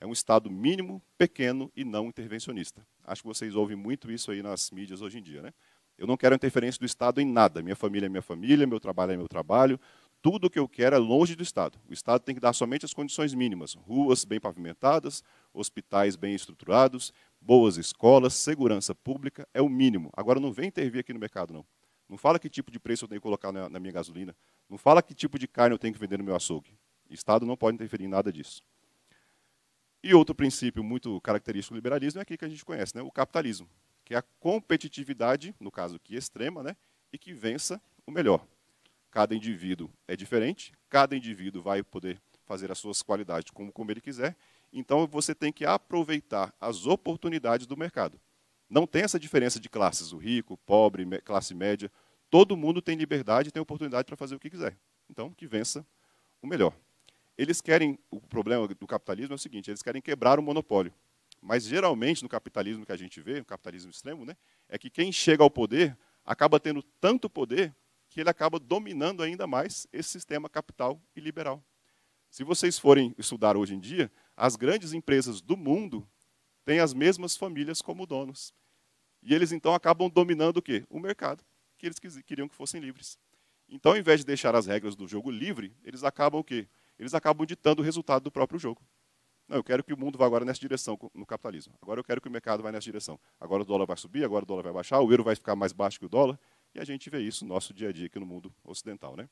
É um Estado mínimo, pequeno e não intervencionista. Acho que vocês ouvem muito isso aí nas mídias hoje em dia. Né? Eu não quero interferência do Estado em nada. Minha família é minha família, meu trabalho é meu trabalho. Tudo o que eu quero é longe do Estado. O Estado tem que dar somente as condições mínimas: ruas bem pavimentadas, hospitais bem estruturados, boas escolas, segurança pública é o mínimo. Agora não vem intervir aqui no mercado, não. Não fala que tipo de preço eu tenho que colocar na, minha gasolina. Não fala que tipo de carne eu tenho que vender no meu açougue. O Estado não pode interferir em nada disso. E outro princípio muito característico do liberalismo é aquele que a gente conhece, né? o capitalismo que é a competitividade, no caso aqui extrema, né, e que vença o melhor. Cada indivíduo é diferente, cada indivíduo vai poder fazer as suas qualidades como, como ele quiser, então você tem que aproveitar as oportunidades do mercado. Não tem essa diferença de classes, o rico, o pobre, classe média. Todo mundo tem liberdade e tem oportunidade para fazer o que quiser. Então, que vença o melhor. Eles querem, o problema do capitalismo é o seguinte, eles querem quebrar o monopólio. Mas geralmente no capitalismo que a gente vê, no capitalismo extremo, né, é que quem chega ao poder acaba tendo tanto poder que ele acaba dominando ainda mais esse sistema capital e liberal. Se vocês forem estudar hoje em dia, as grandes empresas do mundo têm as mesmas famílias como donos. E eles então acabam dominando o quê? O mercado, que eles queriam que fossem livres. Então, ao invés de deixar as regras do jogo livre, eles acabam o quê? Eles acabam ditando o resultado do próprio jogo. Não, eu quero que o mundo vá agora nessa direção no capitalismo. Agora eu quero que o mercado vá nessa direção. Agora o dólar vai subir, agora o dólar vai baixar, o euro vai ficar mais baixo que o dólar. E a gente vê isso no nosso dia a dia aqui no mundo ocidental. Né?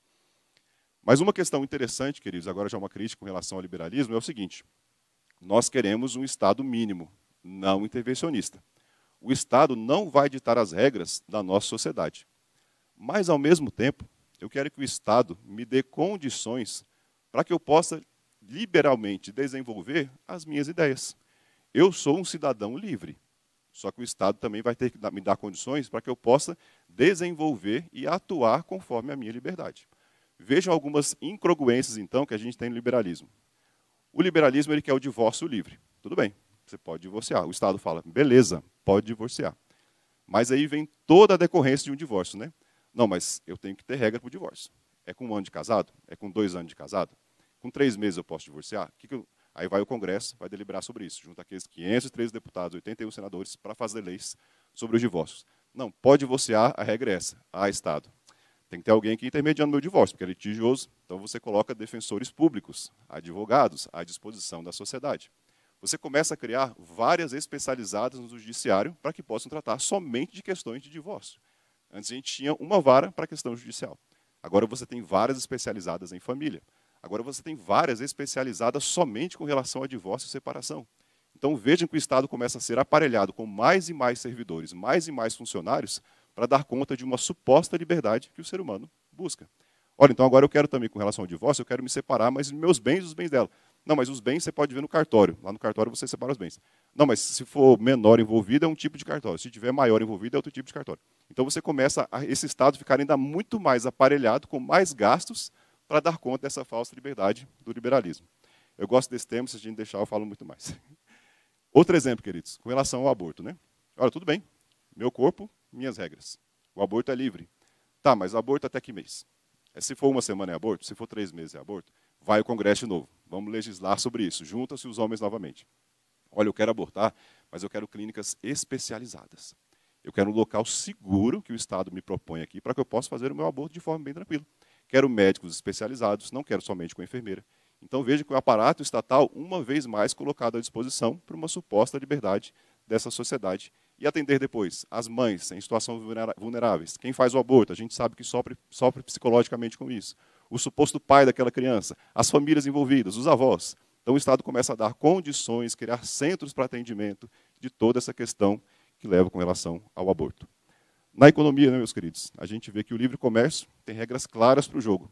Mas uma questão interessante, queridos, agora já é uma crítica com relação ao liberalismo, é o seguinte: nós queremos um Estado mínimo, não intervencionista. O Estado não vai ditar as regras da nossa sociedade. Mas, ao mesmo tempo, eu quero que o Estado me dê condições para que eu possa liberalmente desenvolver as minhas ideias. Eu sou um cidadão livre. Só que o Estado também vai ter que me dar condições para que eu possa desenvolver e atuar conforme a minha liberdade. Vejam algumas incongruências, então, que a gente tem no liberalismo. O liberalismo ele quer o divórcio livre. Tudo bem, você pode divorciar. O Estado fala, beleza, pode divorciar. Mas aí vem toda a decorrência de um divórcio, né? Não, mas eu tenho que ter regra para o divórcio. É com um ano de casado? É com dois anos de casado? com três meses eu posso divorciar? Que que eu... Aí vai o Congresso, vai deliberar sobre isso, junta aqueles 503 deputados, 81 senadores, para fazer leis sobre os divórcios. Não, pode divorciar, a regra é essa. Ah, Estado. Tem que ter alguém que intermediando meu divórcio, porque é litigioso. Então você coloca defensores públicos, advogados, à disposição da sociedade. Você começa a criar várias especializadas no judiciário para que possam tratar somente de questões de divórcio. Antes a gente tinha uma vara para a questão judicial. Agora você tem várias especializadas em família. Agora você tem várias especializadas somente com relação a divórcio e separação. Então vejam que o Estado começa a ser aparelhado com mais e mais servidores, mais e mais funcionários, para dar conta de uma suposta liberdade que o ser humano busca. Olha, então agora eu quero também, com relação ao divórcio, eu quero me separar, mas meus bens os bens dela. Não, mas os bens você pode ver no cartório. Lá no cartório você separa os bens. Não, mas se for menor envolvido, é um tipo de cartório. Se tiver maior envolvido, é outro tipo de cartório. Então você começa a, esse Estado ficar ainda muito mais aparelhado, com mais gastos, para dar conta dessa falsa liberdade do liberalismo. Eu gosto desse tema, se a gente deixar, eu falo muito mais. (laughs) Outro exemplo, queridos, com relação ao aborto. Né? Olha, tudo bem, meu corpo, minhas regras. O aborto é livre. Tá, mas aborto até que mês? É, se for uma semana é aborto, se for três meses é aborto, vai o Congresso de novo. Vamos legislar sobre isso. Juntam-se os homens novamente. Olha, eu quero abortar, mas eu quero clínicas especializadas. Eu quero um local seguro que o Estado me propõe aqui para que eu possa fazer o meu aborto de forma bem tranquila. Quero médicos especializados, não quero somente com enfermeira. Então veja que o aparato estatal, uma vez mais, colocado à disposição para uma suposta liberdade dessa sociedade. E atender depois as mães em situação vulneráveis. Quem faz o aborto, a gente sabe que sofre, sofre psicologicamente com isso. O suposto pai daquela criança, as famílias envolvidas, os avós. Então o Estado começa a dar condições, criar centros para atendimento de toda essa questão que leva com relação ao aborto. Na economia, né, meus queridos, a gente vê que o livre comércio tem regras claras para o jogo.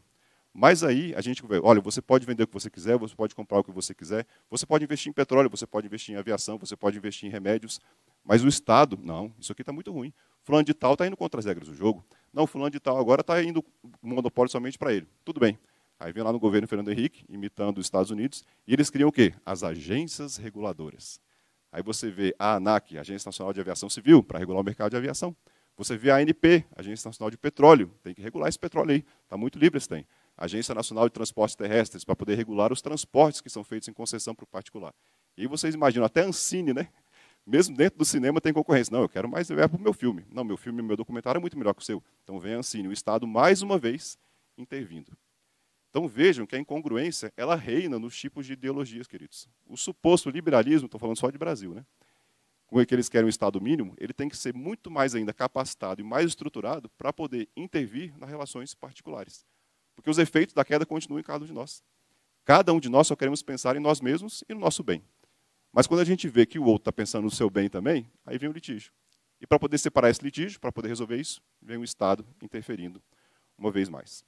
Mas aí a gente vê, olha, você pode vender o que você quiser, você pode comprar o que você quiser, você pode investir em petróleo, você pode investir em aviação, você pode investir em remédios, mas o Estado, não, isso aqui está muito ruim. Fulano de tal está indo contra as regras do jogo. Não, fulano de tal agora está indo monopólio somente para ele. Tudo bem. Aí vem lá no governo Fernando Henrique, imitando os Estados Unidos, e eles criam o quê? As agências reguladoras. Aí você vê a ANAC, Agência Nacional de Aviação Civil, para regular o mercado de aviação. Você vê a ANP, Agência Nacional de Petróleo, tem que regular esse petróleo aí, está muito livre esse tem. Agência Nacional de Transportes Terrestres, para poder regular os transportes que são feitos em concessão para o particular. E aí vocês imaginam, até a Ancine, né? mesmo dentro do cinema tem concorrência. Não, eu quero mais ver para o meu filme. Não, meu filme, meu documentário é muito melhor que o seu. Então vem a Ancine, o Estado mais uma vez intervindo. Então vejam que a incongruência ela reina nos tipos de ideologias, queridos. O suposto liberalismo, estou falando só de Brasil, né? com que eles querem um Estado mínimo, ele tem que ser muito mais ainda capacitado e mais estruturado para poder intervir nas relações particulares. Porque os efeitos da queda continuam em cada um de nós. Cada um de nós só queremos pensar em nós mesmos e no nosso bem. Mas quando a gente vê que o outro está pensando no seu bem também, aí vem o litígio. E para poder separar esse litígio, para poder resolver isso, vem o Estado interferindo uma vez mais.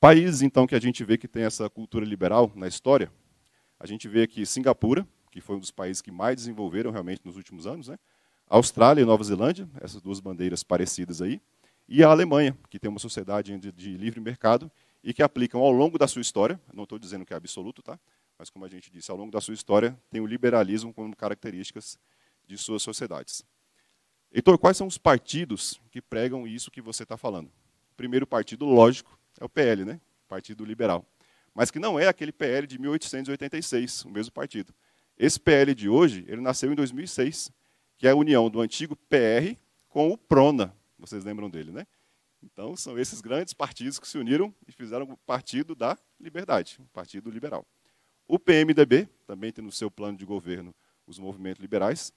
Países, então, que a gente vê que tem essa cultura liberal na história, a gente vê aqui Singapura, que foi um dos países que mais desenvolveram realmente nos últimos anos, né? A Austrália e Nova Zelândia, essas duas bandeiras parecidas aí, e a Alemanha, que tem uma sociedade de, de livre mercado e que aplicam ao longo da sua história, não estou dizendo que é absoluto, tá? mas como a gente disse, ao longo da sua história, tem o liberalismo como características de suas sociedades. Heitor, quais são os partidos que pregam isso que você está falando? O primeiro partido, lógico, é o PL, né? Partido Liberal. Mas que não é aquele PL de 1886, o mesmo partido. Esse PL de hoje, ele nasceu em 2006, que é a união do antigo PR com o PRONA. Vocês lembram dele, né? Então, são esses grandes partidos que se uniram e fizeram o Partido da Liberdade, o Partido Liberal. O PMDB também tem no seu plano de governo os movimentos liberais.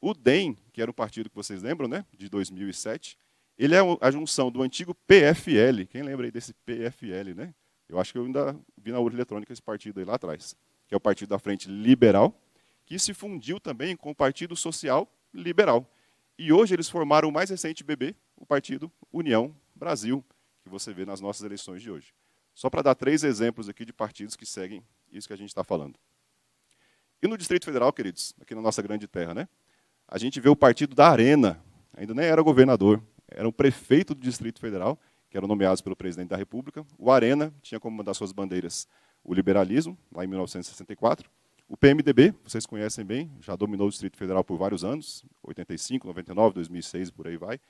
O DEM, que era um partido que vocês lembram, né, de 2007, ele é a junção do antigo PFL. Quem lembra aí desse PFL, né? Eu acho que eu ainda vi na urna eletrônica esse partido aí lá atrás que é o Partido da Frente Liberal, que se fundiu também com o Partido Social Liberal. E hoje eles formaram o mais recente bebê, o Partido União Brasil, que você vê nas nossas eleições de hoje. Só para dar três exemplos aqui de partidos que seguem isso que a gente está falando. E no Distrito Federal, queridos, aqui na nossa grande terra, né? A gente vê o Partido da Arena, ainda nem era governador, era um prefeito do Distrito Federal, que eram nomeados pelo presidente da República. O Arena tinha como uma das suas bandeiras o liberalismo, lá em 1964. O PMDB, vocês conhecem bem, já dominou o Distrito Federal por vários anos, 85, 99, 2006, por aí vai.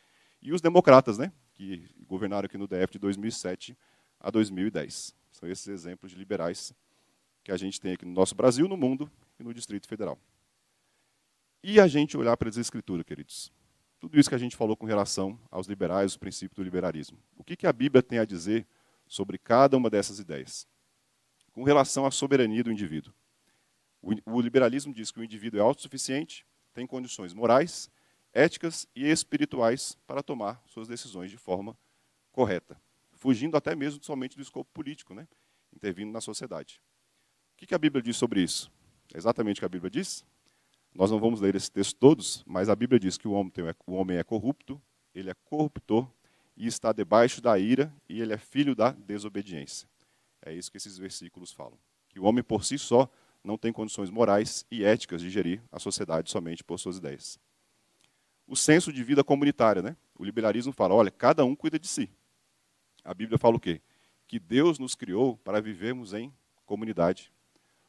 E os democratas, né, que governaram aqui no DF de 2007 a 2010. São esses exemplos de liberais que a gente tem aqui no nosso Brasil, no mundo e no Distrito Federal. E a gente olhar para as escrituras, queridos. Tudo isso que a gente falou com relação aos liberais, o princípio do liberalismo. O que, que a Bíblia tem a dizer sobre cada uma dessas ideias? com relação à soberania do indivíduo. O, o liberalismo diz que o indivíduo é autossuficiente, tem condições morais, éticas e espirituais para tomar suas decisões de forma correta, fugindo até mesmo somente do escopo político, né? intervindo na sociedade. O que a Bíblia diz sobre isso? É exatamente o que a Bíblia diz? Nós não vamos ler esse texto todos, mas a Bíblia diz que o homem, tem, o homem é corrupto, ele é corruptor e está debaixo da ira e ele é filho da desobediência. É isso que esses versículos falam. Que o homem por si só não tem condições morais e éticas de gerir a sociedade somente por suas ideias. O senso de vida comunitária, né? O liberalismo fala, olha, cada um cuida de si. A Bíblia fala o quê? Que Deus nos criou para vivermos em comunidade.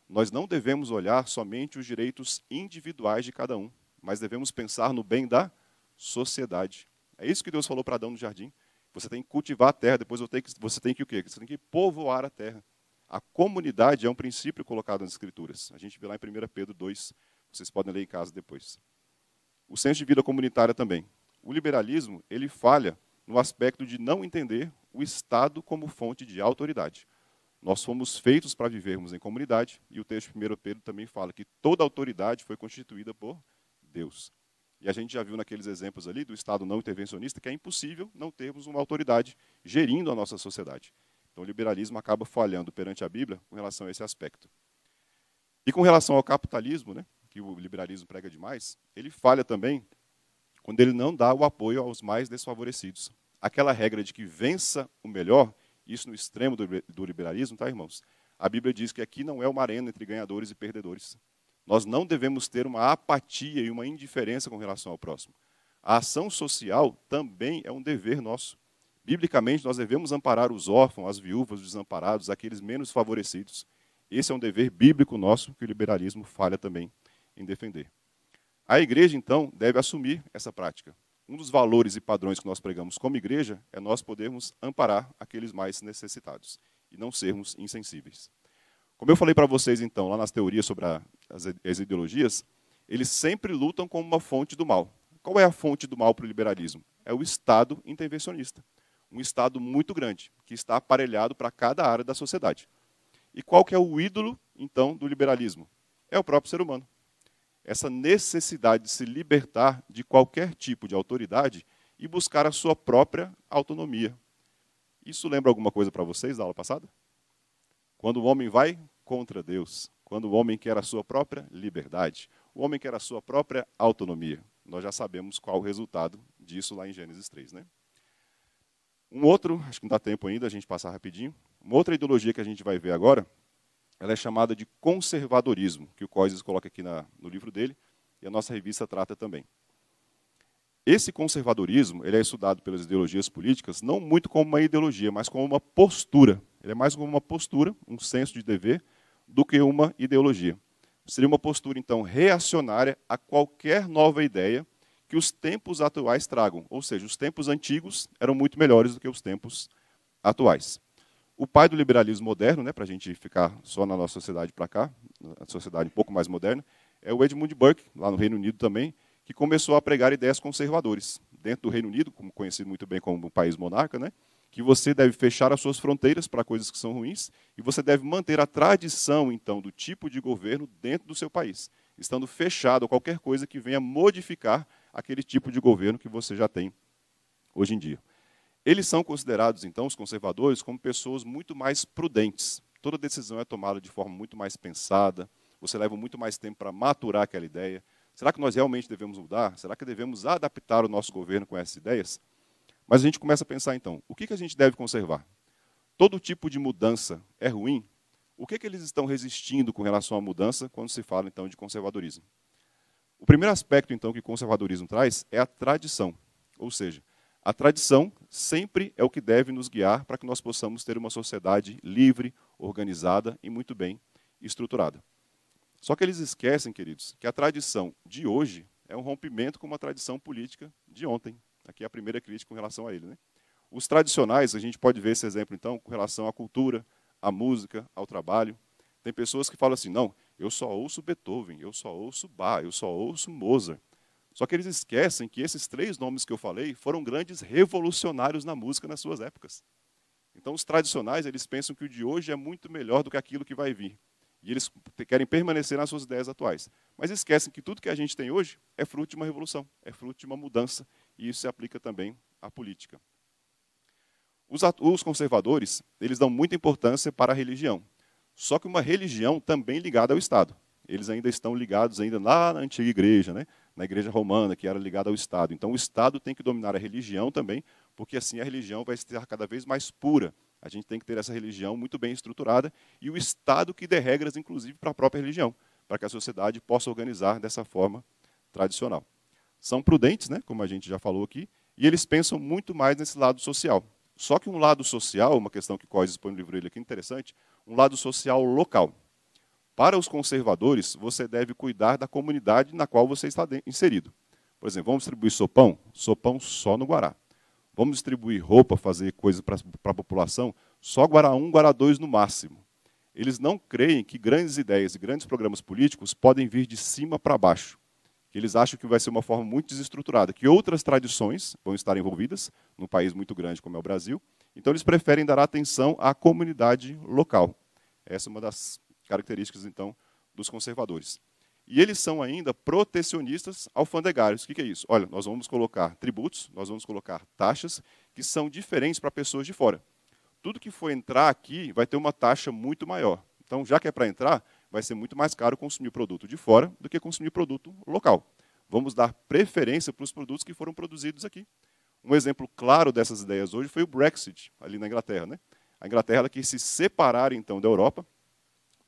Nós não devemos olhar somente os direitos individuais de cada um, mas devemos pensar no bem da sociedade. É isso que Deus falou para Adão no jardim. Você tem que cultivar a terra, depois você tem que, você tem que o quê? Você tem que povoar a terra. A comunidade é um princípio colocado nas Escrituras. A gente vê lá em 1 Pedro 2, vocês podem ler em casa depois. O senso de vida comunitária também. O liberalismo, ele falha no aspecto de não entender o Estado como fonte de autoridade. Nós fomos feitos para vivermos em comunidade, e o texto de 1 Pedro também fala que toda autoridade foi constituída por Deus. E a gente já viu naqueles exemplos ali do Estado não intervencionista que é impossível não termos uma autoridade gerindo a nossa sociedade. Então, o liberalismo acaba falhando perante a Bíblia com relação a esse aspecto. E com relação ao capitalismo, né, que o liberalismo prega demais, ele falha também quando ele não dá o apoio aos mais desfavorecidos. Aquela regra de que vença o melhor, isso no extremo do liberalismo, tá, irmãos? A Bíblia diz que aqui não é uma arena entre ganhadores e perdedores. Nós não devemos ter uma apatia e uma indiferença com relação ao próximo. A ação social também é um dever nosso. Biblicamente, nós devemos amparar os órfãos, as viúvas, os desamparados, aqueles menos favorecidos. Esse é um dever bíblico nosso que o liberalismo falha também em defender. A igreja, então, deve assumir essa prática. Um dos valores e padrões que nós pregamos como igreja é nós podermos amparar aqueles mais necessitados e não sermos insensíveis. Como eu falei para vocês, então, lá nas teorias sobre a as, as ideologias, eles sempre lutam como uma fonte do mal. Qual é a fonte do mal para o liberalismo? É o Estado intervencionista. Um Estado muito grande, que está aparelhado para cada área da sociedade. E qual que é o ídolo, então, do liberalismo? É o próprio ser humano. Essa necessidade de se libertar de qualquer tipo de autoridade e buscar a sua própria autonomia. Isso lembra alguma coisa para vocês da aula passada? Quando o homem vai contra Deus quando o homem quer a sua própria liberdade, o homem quer a sua própria autonomia. Nós já sabemos qual o resultado disso lá em Gênesis 3. Né? Um outro, acho que não dá tempo ainda, a gente passar rapidinho, uma outra ideologia que a gente vai ver agora, ela é chamada de conservadorismo, que o Coises coloca aqui na, no livro dele, e a nossa revista trata também. Esse conservadorismo ele é estudado pelas ideologias políticas não muito como uma ideologia, mas como uma postura. Ele é mais como uma postura, um senso de dever, do que uma ideologia. Seria uma postura, então, reacionária a qualquer nova ideia que os tempos atuais tragam. Ou seja, os tempos antigos eram muito melhores do que os tempos atuais. O pai do liberalismo moderno, né, para a gente ficar só na nossa sociedade para cá, na sociedade um pouco mais moderna, é o Edmund Burke, lá no Reino Unido também, que começou a pregar ideias conservadoras. Dentro do Reino Unido, conhecido muito bem como um país monarca, né, que você deve fechar as suas fronteiras para coisas que são ruins e você deve manter a tradição, então, do tipo de governo dentro do seu país, estando fechado a qualquer coisa que venha modificar aquele tipo de governo que você já tem hoje em dia. Eles são considerados, então, os conservadores, como pessoas muito mais prudentes. Toda decisão é tomada de forma muito mais pensada, você leva muito mais tempo para maturar aquela ideia. Será que nós realmente devemos mudar? Será que devemos adaptar o nosso governo com essas ideias? Mas a gente começa a pensar então, o que, que a gente deve conservar? Todo tipo de mudança é ruim? O que, que eles estão resistindo com relação à mudança quando se fala então de conservadorismo? O primeiro aspecto então que o conservadorismo traz é a tradição, ou seja, a tradição sempre é o que deve nos guiar para que nós possamos ter uma sociedade livre, organizada e muito bem estruturada. Só que eles esquecem, queridos, que a tradição de hoje é um rompimento com uma tradição política de ontem. Aqui é a primeira crítica com relação a ele. Né? Os tradicionais, a gente pode ver esse exemplo, então, com relação à cultura, à música, ao trabalho. Tem pessoas que falam assim, não, eu só ouço Beethoven, eu só ouço Bach, eu só ouço Mozart. Só que eles esquecem que esses três nomes que eu falei foram grandes revolucionários na música nas suas épocas. Então, os tradicionais, eles pensam que o de hoje é muito melhor do que aquilo que vai vir. E eles querem permanecer nas suas ideias atuais. Mas esquecem que tudo que a gente tem hoje é fruto de uma revolução, é fruto de uma mudança e isso se aplica também à política. Os, os conservadores, eles dão muita importância para a religião, só que uma religião também ligada ao Estado. Eles ainda estão ligados ainda lá na antiga igreja, né? na igreja romana, que era ligada ao Estado. Então, o Estado tem que dominar a religião também, porque assim a religião vai estar cada vez mais pura. A gente tem que ter essa religião muito bem estruturada e o Estado que dê regras, inclusive, para a própria religião, para que a sociedade possa organizar dessa forma tradicional são prudentes, né, como a gente já falou aqui, e eles pensam muito mais nesse lado social. Só que um lado social, uma questão que Coys expõe no livro dele aqui, interessante, um lado social local. Para os conservadores, você deve cuidar da comunidade na qual você está inserido. Por exemplo, vamos distribuir sopão? Sopão só no Guará. Vamos distribuir roupa, fazer coisas para a população? Só Guará 1, Guará 2 no máximo. Eles não creem que grandes ideias e grandes programas políticos podem vir de cima para baixo eles acham que vai ser uma forma muito desestruturada, que outras tradições vão estar envolvidas, num país muito grande como é o Brasil. Então, eles preferem dar atenção à comunidade local. Essa é uma das características, então, dos conservadores. E eles são ainda protecionistas alfandegários. O que é isso? Olha, nós vamos colocar tributos, nós vamos colocar taxas que são diferentes para pessoas de fora. Tudo que for entrar aqui vai ter uma taxa muito maior. Então, já que é para entrar, vai ser muito mais caro consumir produto de fora do que consumir produto local. Vamos dar preferência para os produtos que foram produzidos aqui. Um exemplo claro dessas ideias hoje foi o Brexit, ali na Inglaterra. Né? A Inglaterra ela quis se separar, então, da Europa.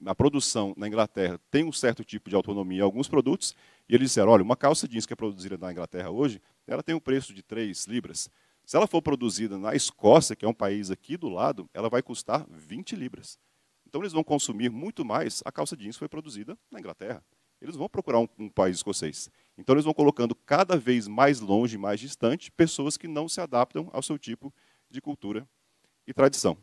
A produção na Inglaterra tem um certo tipo de autonomia em alguns produtos, e eles disseram, olha, uma calça jeans que é produzida na Inglaterra hoje, ela tem um preço de 3 libras. Se ela for produzida na Escócia, que é um país aqui do lado, ela vai custar 20 libras. Então eles vão consumir muito mais a calça jeans que foi produzida na Inglaterra. Eles vão procurar um, um país escocês. Então eles vão colocando cada vez mais longe, mais distante, pessoas que não se adaptam ao seu tipo de cultura e tradição.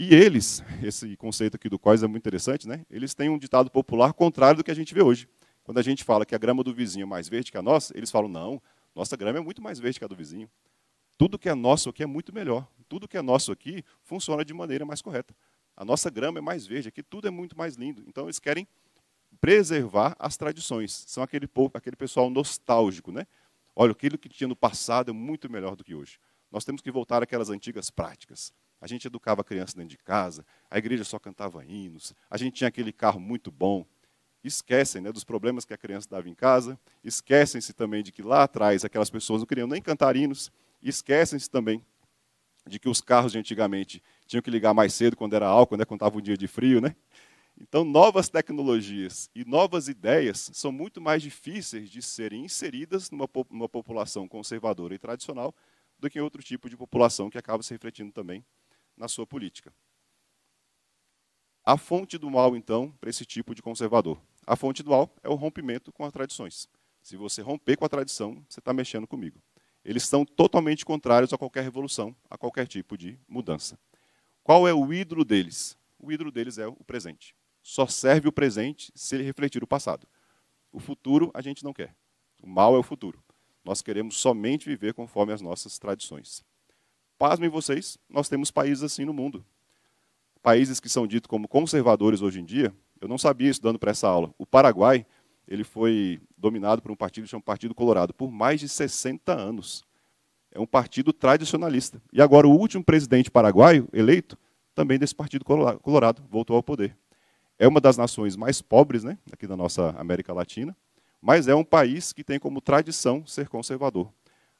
E eles, esse conceito aqui do quais é muito interessante, né? eles têm um ditado popular contrário do que a gente vê hoje. Quando a gente fala que a grama do vizinho é mais verde que a nossa, eles falam, não, nossa grama é muito mais verde que a do vizinho. Tudo que é nosso aqui é muito melhor. Tudo que é nosso aqui funciona de maneira mais correta. A nossa grama é mais verde, aqui tudo é muito mais lindo. Então eles querem preservar as tradições. São aquele povo, aquele pessoal nostálgico, né? Olha, aquilo que tinha no passado é muito melhor do que hoje. Nós temos que voltar àquelas antigas práticas. A gente educava a criança dentro de casa, a igreja só cantava hinos, a gente tinha aquele carro muito bom. Esquecem né, dos problemas que a criança dava em casa, esquecem-se também de que lá atrás aquelas pessoas não queriam nem cantar hinos, esquecem-se também de que os carros de antigamente tinham que ligar mais cedo quando era álcool, né, quando estava é, um dia de frio. Né? Então, novas tecnologias e novas ideias são muito mais difíceis de serem inseridas numa, numa população conservadora e tradicional do que em outro tipo de população que acaba se refletindo também na sua política. A fonte do mal, então, para esse tipo de conservador. A fonte do mal é o rompimento com as tradições. Se você romper com a tradição, você está mexendo comigo. Eles estão totalmente contrários a qualquer revolução, a qualquer tipo de mudança. Qual é o ídolo deles? O ídolo deles é o presente. Só serve o presente se ele refletir o passado. O futuro a gente não quer. O mal é o futuro. Nós queremos somente viver conforme as nossas tradições. Pasmem vocês, nós temos países assim no mundo. Países que são ditos como conservadores hoje em dia, eu não sabia isso dando para essa aula. O Paraguai, ele foi dominado por um partido chamado Partido Colorado por mais de 60 anos é um partido tradicionalista. E agora o último presidente paraguaio eleito também desse partido colorado voltou ao poder. É uma das nações mais pobres, né, aqui da nossa América Latina, mas é um país que tem como tradição ser conservador.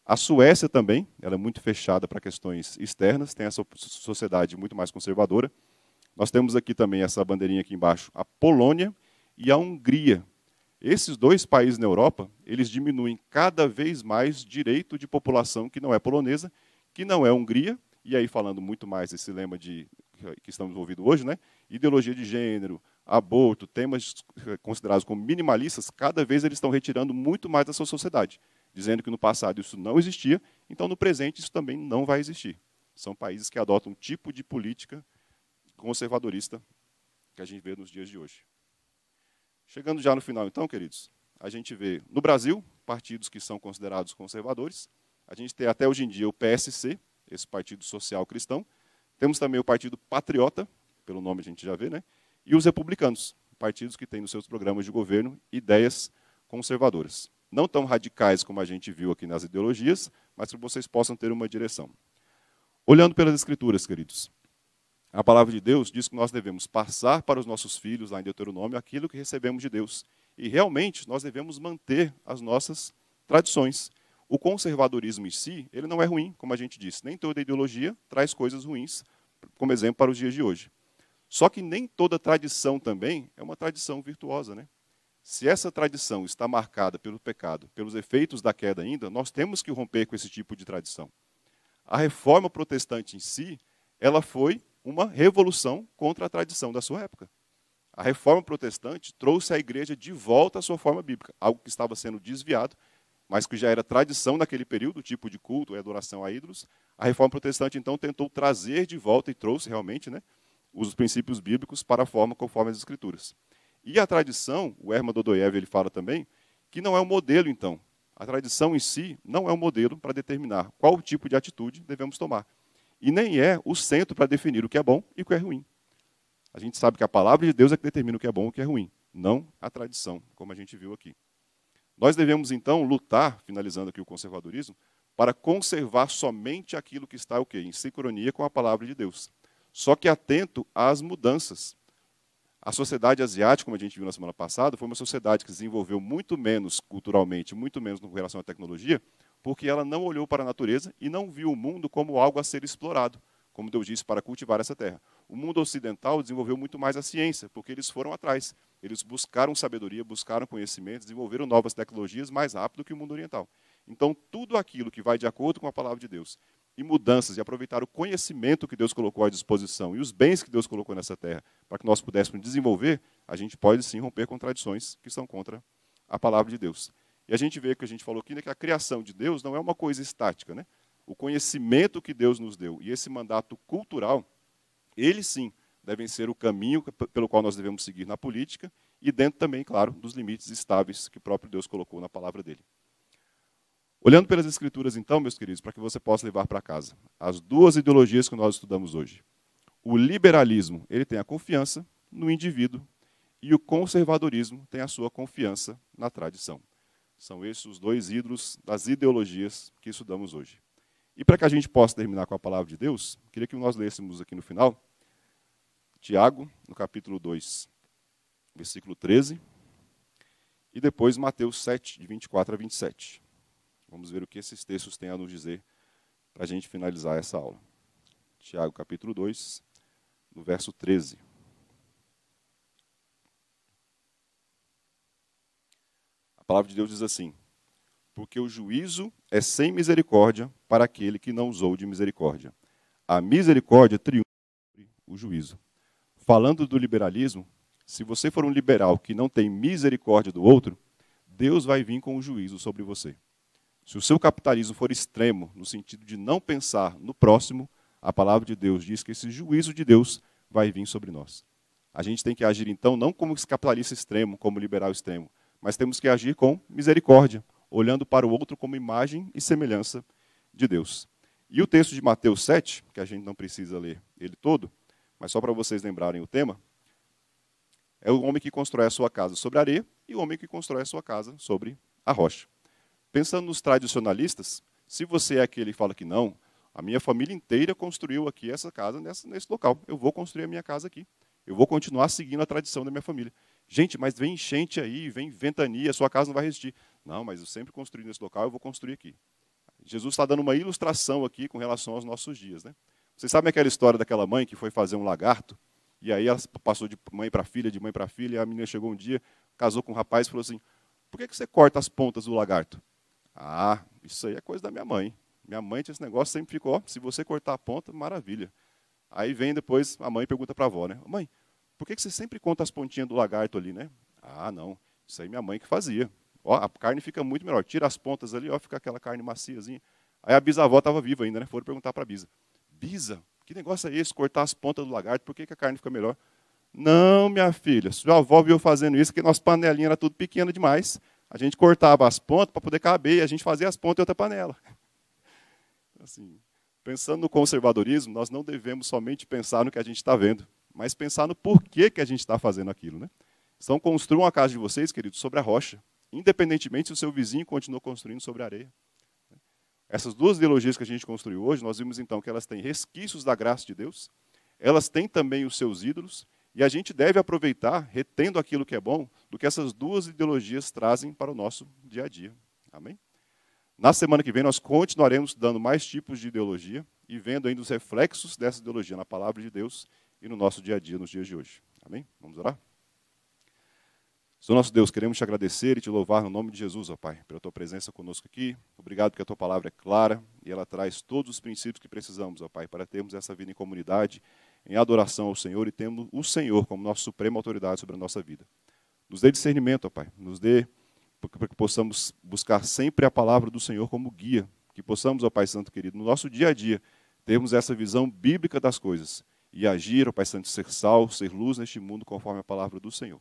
A Suécia também, ela é muito fechada para questões externas, tem essa sociedade muito mais conservadora. Nós temos aqui também essa bandeirinha aqui embaixo, a Polônia e a Hungria, esses dois países na Europa, eles diminuem cada vez mais direito de população que não é polonesa, que não é Hungria, e aí falando muito mais desse lema de que estamos envolvidos hoje, né? Ideologia de gênero, aborto, temas considerados como minimalistas, cada vez eles estão retirando muito mais da sua sociedade, dizendo que no passado isso não existia, então no presente isso também não vai existir. São países que adotam um tipo de política conservadorista que a gente vê nos dias de hoje. Chegando já no final, então, queridos, a gente vê no Brasil partidos que são considerados conservadores. A gente tem até hoje em dia o PSC, esse Partido Social Cristão. Temos também o Partido Patriota, pelo nome a gente já vê, né? E os republicanos, partidos que têm nos seus programas de governo ideias conservadoras. Não tão radicais como a gente viu aqui nas ideologias, mas que vocês possam ter uma direção. Olhando pelas escrituras, queridos, a palavra de Deus diz que nós devemos passar para os nossos filhos, lá em Deuteronômio, aquilo que recebemos de Deus. E realmente nós devemos manter as nossas tradições. O conservadorismo em si, ele não é ruim, como a gente disse. Nem toda ideologia traz coisas ruins, como exemplo para os dias de hoje. Só que nem toda tradição também é uma tradição virtuosa, né? Se essa tradição está marcada pelo pecado, pelos efeitos da queda ainda, nós temos que romper com esse tipo de tradição. A reforma protestante em si, ela foi uma revolução contra a tradição da sua época. A reforma protestante trouxe a igreja de volta à sua forma bíblica, algo que estava sendo desviado, mas que já era tradição naquele período, O tipo de culto e adoração a ídolos. A reforma protestante, então, tentou trazer de volta e trouxe realmente né, os princípios bíblicos para a forma conforme as escrituras. E a tradição, o Herman Dodoyev ele fala também, que não é um modelo, então. A tradição em si não é um modelo para determinar qual tipo de atitude devemos tomar e nem é o centro para definir o que é bom e o que é ruim. A gente sabe que a palavra de Deus é que determina o que é bom e o que é ruim, não a tradição, como a gente viu aqui. Nós devemos, então, lutar, finalizando aqui o conservadorismo, para conservar somente aquilo que está o quê? em sincronia com a palavra de Deus. Só que atento às mudanças. A sociedade asiática, como a gente viu na semana passada, foi uma sociedade que desenvolveu muito menos culturalmente, muito menos com relação à tecnologia, porque ela não olhou para a natureza e não viu o mundo como algo a ser explorado, como Deus disse, para cultivar essa terra. O mundo ocidental desenvolveu muito mais a ciência, porque eles foram atrás. Eles buscaram sabedoria, buscaram conhecimento, desenvolveram novas tecnologias mais rápido que o mundo oriental. Então, tudo aquilo que vai de acordo com a palavra de Deus e mudanças, e aproveitar o conhecimento que Deus colocou à disposição e os bens que Deus colocou nessa terra para que nós pudéssemos desenvolver, a gente pode sim romper contradições que são contra a palavra de Deus. E a gente vê que a gente falou aqui né, que a criação de Deus não é uma coisa estática, né? O conhecimento que Deus nos deu e esse mandato cultural, ele sim devem ser o caminho pelo qual nós devemos seguir na política e dentro também, claro, dos limites estáveis que próprio Deus colocou na palavra dele. Olhando pelas escrituras, então, meus queridos, para que você possa levar para casa as duas ideologias que nós estudamos hoje. O liberalismo, ele tem a confiança no indivíduo e o conservadorismo tem a sua confiança na tradição. São esses os dois ídolos das ideologias que estudamos hoje. E para que a gente possa terminar com a palavra de Deus, queria que nós lêssemos aqui no final Tiago, no capítulo 2, versículo 13, e depois Mateus 7, de 24 a 27. Vamos ver o que esses textos têm a nos dizer para a gente finalizar essa aula. Tiago, capítulo 2, no verso 13. palavra de Deus diz assim: Porque o juízo é sem misericórdia para aquele que não usou de misericórdia. A misericórdia triunfa o juízo. Falando do liberalismo, se você for um liberal que não tem misericórdia do outro, Deus vai vir com o juízo sobre você. Se o seu capitalismo for extremo, no sentido de não pensar no próximo, a palavra de Deus diz que esse juízo de Deus vai vir sobre nós. A gente tem que agir, então, não como capitalista extremo, como liberal extremo, mas temos que agir com misericórdia, olhando para o outro como imagem e semelhança de Deus. E o texto de Mateus 7, que a gente não precisa ler ele todo, mas só para vocês lembrarem o tema, é o homem que constrói a sua casa sobre areia e o homem que constrói a sua casa sobre a rocha. Pensando nos tradicionalistas, se você é aquele que fala que não, a minha família inteira construiu aqui essa casa nessa, nesse local, eu vou construir a minha casa aqui. Eu vou continuar seguindo a tradição da minha família. Gente, mas vem enchente aí, vem ventania, sua casa não vai resistir. Não, mas eu sempre construí nesse local, eu vou construir aqui. Jesus está dando uma ilustração aqui com relação aos nossos dias. Né? Vocês sabem aquela história daquela mãe que foi fazer um lagarto? E aí ela passou de mãe para filha, de mãe para filha, e a menina chegou um dia, casou com um rapaz e falou assim: Por que, que você corta as pontas do lagarto? Ah, isso aí é coisa da minha mãe. Minha mãe tinha esse negócio, sempre ficou: ó, se você cortar a ponta, maravilha. Aí vem depois a mãe pergunta para a avó, né? Mãe, por que, que você sempre conta as pontinhas do lagarto ali, né? Ah, não. Isso aí minha mãe que fazia. Ó, a carne fica muito melhor. Tira as pontas ali, ó, fica aquela carne maciazinha. Aí a bisavó estava viva ainda, né? Foram perguntar para a bisa. Bisa, que negócio é esse? Cortar as pontas do lagarto, por que, que a carne fica melhor? Não, minha filha, sua avó viu fazendo isso, que nossa panelinha era tudo pequena demais. A gente cortava as pontas para poder caber, e a gente fazia as pontas em outra panela. (laughs) Assim, pensando no conservadorismo, nós não devemos somente pensar no que a gente está vendo mas pensar no porquê que a gente está fazendo aquilo. Né? Então, construam a casa de vocês, queridos, sobre a rocha, independentemente se o seu vizinho continua construindo sobre a areia. Né? Essas duas ideologias que a gente construiu hoje, nós vimos então que elas têm resquícios da graça de Deus, elas têm também os seus ídolos, e a gente deve aproveitar, retendo aquilo que é bom, do que essas duas ideologias trazem para o nosso dia a dia. Amém? Na semana que vem, nós continuaremos dando mais tipos de ideologia e vendo ainda os reflexos dessa ideologia na palavra de Deus e no nosso dia a dia nos dias de hoje. Amém? Vamos orar? Senhor nosso Deus, queremos te agradecer e te louvar no nome de Jesus, ó Pai, pela tua presença conosco aqui. Obrigado porque a tua palavra é clara e ela traz todos os princípios que precisamos, ó Pai, para termos essa vida em comunidade, em adoração ao Senhor e temos o Senhor como nossa suprema autoridade sobre a nossa vida. Nos dê discernimento, ó Pai, nos dê para que possamos buscar sempre a palavra do Senhor como guia, que possamos, ó Pai Santo querido, no nosso dia a dia, termos essa visão bíblica das coisas e agir, ó Pai Santo, ser sal, ser luz neste mundo, conforme a palavra do Senhor.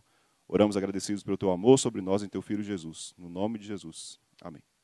Oramos agradecidos pelo teu amor sobre nós em teu Filho Jesus. No nome de Jesus. Amém.